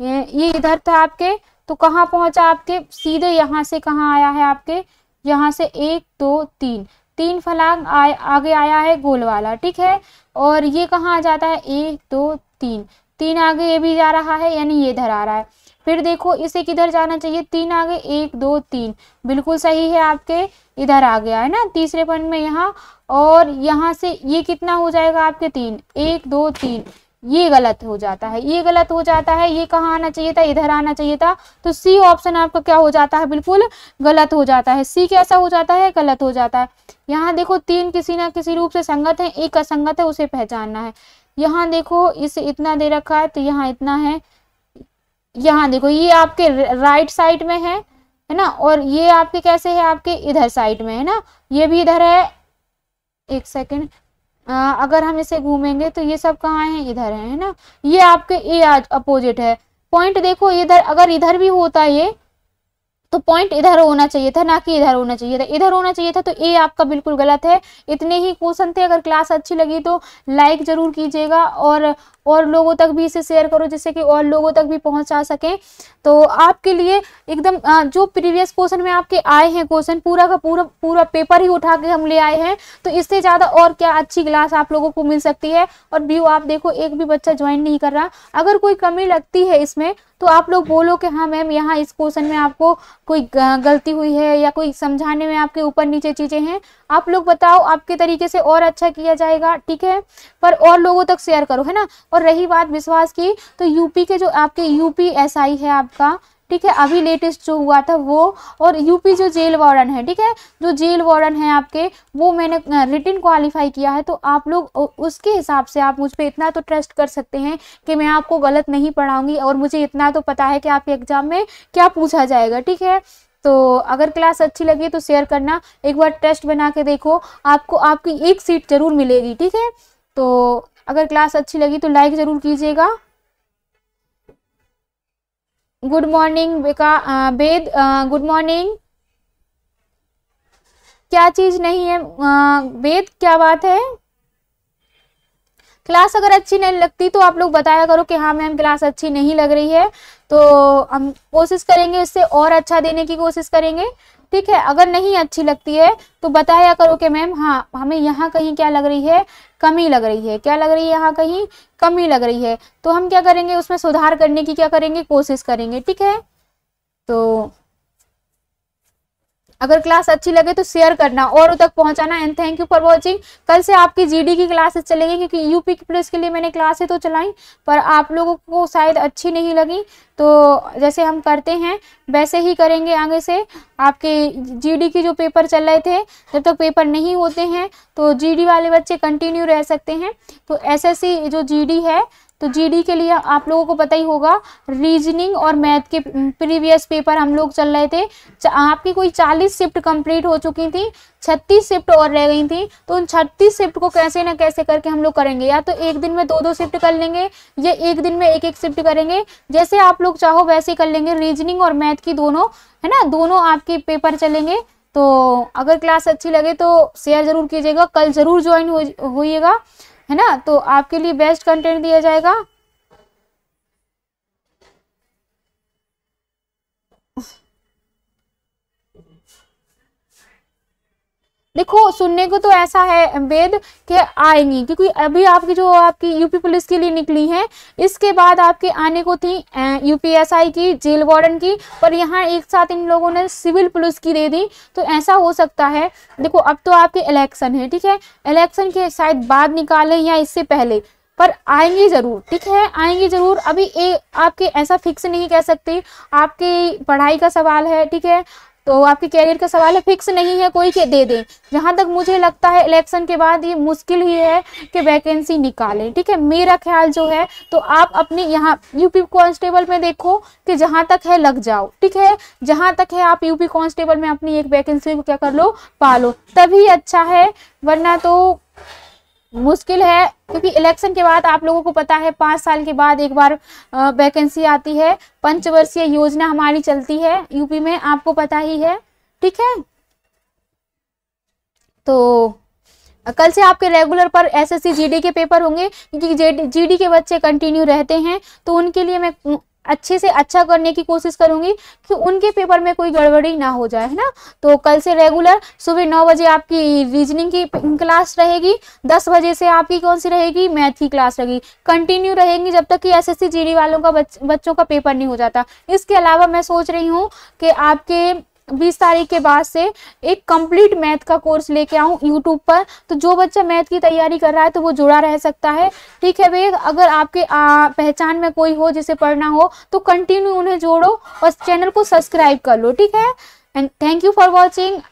S1: ये इधर था आपके तो कहाँ पहुंचा आपके सीधे यहाँ से कहाँ आया है आपके यहाँ से एक दो तीन तीन फलांग आ, आगे आया है गोल वाला ठीक है और ये कहाँ आ जाता है एक दो तीन तीन आगे ये भी जा रहा है यानी ये इधर आ रहा है फिर देखो इसे किधर जाना चाहिए तीन आगे एक दो तीन बिल्कुल सही है आपके इधर आ गया है ना तीसरे पन में यहाँ और यहाँ से ये कितना हो जाएगा आपके तीन एक दो तीन ये गलत हो जाता है ये गलत हो जाता है ये कहाँ आना चाहिए था इधर आना चाहिए था तो सी ऑप्शन आपका क्या हो जाता है बिल्कुल गलत हो जाता है सी कैसा हो जाता है गलत हो जाता है यहाँ देखो तीन किसी ना किसी रूप से संगत है एक असंगत है उसे पहचानना है यहाँ देखो इसे इतना दे रखा है तो यहाँ इतना है यहाँ देखो ये आपके राइट साइड में है है ना और ये आपके कैसे है आपके इधर साइड में है ना ये भी इधर है एक सेकेंड अगर हम इसे घूमेंगे तो ये सब कहाँ है इधर है ना ये आपके ए अपोजिट है पॉइंट देखो इधर अगर इधर भी होता ये तो पॉइंट इधर होना चाहिए था ना कि इधर होना चाहिए था इधर होना चाहिए था तो ये आपका बिल्कुल गलत है इतने ही क्वेश्चन थे अगर क्लास अच्छी लगी तो लाइक ज़रूर कीजिएगा और और लोगों तक भी इसे शेयर करो जिससे कि और लोगों तक भी पहुंचा सकें तो आपके लिए एकदम जो प्रीवियस क्वेश्चन में आपके आए हैं क्वेश्चन पूरा का पूरा पूरा पेपर ही उठा के हम ले आए हैं तो इससे ज़्यादा और क्या अच्छी क्लास आप लोगों को मिल सकती है और व्यू आप देखो एक भी बच्चा ज्वाइन नहीं कर रहा अगर कोई कमी लगती है इसमें तो आप लोग बोलो कि हाँ मैम यहाँ इस क्वेश्चन में आपको कोई गलती हुई है या कोई समझाने में आपके ऊपर नीचे चीज़ें हैं आप लोग बताओ आपके तरीके से और अच्छा किया जाएगा ठीक है पर और लोगों तक शेयर करो है ना और रही बात विश्वास की तो यूपी के जो आपके यूपी एस है आपका ठीक है अभी लेटेस्ट जो हुआ था वो और यूपी जो जेल वार्डन है ठीक है जो जेल वार्डन है आपके वो मैंने रिटर्न क्वालिफाई किया है तो आप लोग उसके हिसाब से आप मुझ पर इतना तो ट्रस्ट कर सकते हैं कि मैं आपको गलत नहीं पढ़ाऊँगी और मुझे इतना तो पता है कि आपके एग्ज़ाम में क्या पूछा जाएगा ठीक है तो अगर क्लास अच्छी लगी तो शेयर करना एक बार टेस्ट बना के देखो आपको आपकी एक सीट ज़रूर मिलेगी ठीक है तो अगर क्लास अच्छी लगी तो लाइक ज़रूर कीजिएगा good morning Ved good morning क्या चीज नहीं है वेद uh, क्या बात है क्लास अगर अच्छी नहीं लगती तो आप लोग बताया करो कि हाँ मैम क्लास अच्छी नहीं लग रही है तो हम कोशिश करेंगे इससे और अच्छा देने की कोशिश करेंगे ठीक है अगर नहीं अच्छी लगती है तो बताया करो कि मैम हाँ हमें यहाँ कहीं क्या लग रही है कमी लग रही है क्या लग रही है यहाँ कहीं कमी लग रही है तो हम क्या करेंगे उसमें सुधार करने की क्या करेंगे कोशिश करेंगे ठीक है तो अगर क्लास अच्छी लगे तो शेयर करना और तक पहुंचाना and thank you for watching कल से आपकी जीडी की क्लासेस चलेंगी क्योंकि यूपी की पुलिस के लिए मैंने क्लासेस तो चलाई पर आप लोगों को शायद अच्छी नहीं लगी तो जैसे हम करते हैं वैसे ही करेंगे आगे से आपके जीडी के जो पेपर चल रहे थे जब तक पेपर नहीं होते हैं तो जीडी वाले बच्चे कंटिन्यू रह सकते हैं तो एसएससी जो जीडी है तो जीडी के लिए आप लोगों को पता ही होगा रीजनिंग और मैथ के प्रीवियस पेपर हम लोग चल रहे थे आपकी कोई चालीस शिफ्ट कंप्लीट हो चुकी थी छत्तीस शिफ्ट और रह गई थी तो उन छत्तीस शिफ्ट को कैसे ना कैसे करके हम लोग करेंगे या तो एक दिन में दो दो शिफ्ट कर लेंगे या एक दिन में एक एक शिफ्ट करेंगे जैसे आप लोग चाहो वैसे कर लेंगे रीजनिंग और मैथ की दोनों है ना दोनों आपके पेपर चलेंगे तो अगर क्लास अच्छी लगे तो शेयर ज़रूर कीजिएगा कल ज़रूर ज्वाइन होइएगा है ना तो आपके लिए बेस्ट कंटेंट दिया जाएगा देखो सुनने को तो ऐसा है वेद के आएंगी क्योंकि अभी आपकी जो आपकी यूपी पुलिस के लिए निकली है इसके बाद आपके आने को थी यूपीएसआई की जेल वार्डन की पर यहाँ एक साथ इन लोगों ने सिविल पुलिस की दे दी तो ऐसा हो सकता है देखो अब तो आपके इलेक्शन है ठीक है इलेक्शन के शायद बाद निकालें या इससे पहले पर आएंगे ज़रूर ठीक है आएंगे ज़रूर अभी ए, आपके ऐसा फिक्स नहीं कह सकते आपकी पढ़ाई का सवाल है ठीक है तो आपके कैरियर का सवाल है फिक्स नहीं है कोई के दे दें जहाँ तक मुझे लगता है इलेक्शन के बाद ये मुश्किल ही है कि वैकेंसी निकालें ठीक है मेरा ख्याल जो है तो आप अपने यहाँ यूपी कांस्टेबल में देखो कि जहाँ तक है लग जाओ ठीक है जहाँ तक है आप यूपी कांस्टेबल में अपनी एक वैकेंसी क्या कर लो पालो तभी अच्छा है वरना तो मुश्किल है क्योंकि इलेक्शन के बाद आप लोगों को पता है पाँच साल के बाद एक बार वैकेंसी आती है पंचवर्षीय योजना हमारी चलती है यूपी में आपको पता ही है ठीक है तो कल से आपके रेगुलर पर एसएससी जीडी के पेपर होंगे क्योंकि जीडी के बच्चे कंटिन्यू रहते हैं तो उनके लिए मैं अच्छे से अच्छा करने की कोशिश करूंगी कि उनके पेपर में कोई गड़बड़ी ना हो जाए है ना तो कल से रेगुलर सुबह नौ बजे आपकी रीजनिंग की क्लास रहेगी दस बजे से आपकी कौन सी रहेगी मैथ की क्लास रहेगी कंटिन्यू रहेगी जब तक कि एस एस वालों का बच, बच्चों का पेपर नहीं हो जाता इसके अलावा मैं सोच रही हूँ कि आपके बीस तारीख के बाद से एक कंप्लीट मैथ का कोर्स लेके आऊँ यूट्यूब पर तो जो बच्चा मैथ की तैयारी कर रहा है तो वो जुड़ा रह सकता है ठीक है भैया अगर आपके आ, पहचान में कोई हो जिसे पढ़ना हो तो कंटिन्यू उन्हें जोड़ो और चैनल को सब्सक्राइब कर लो ठीक है and thank you for watching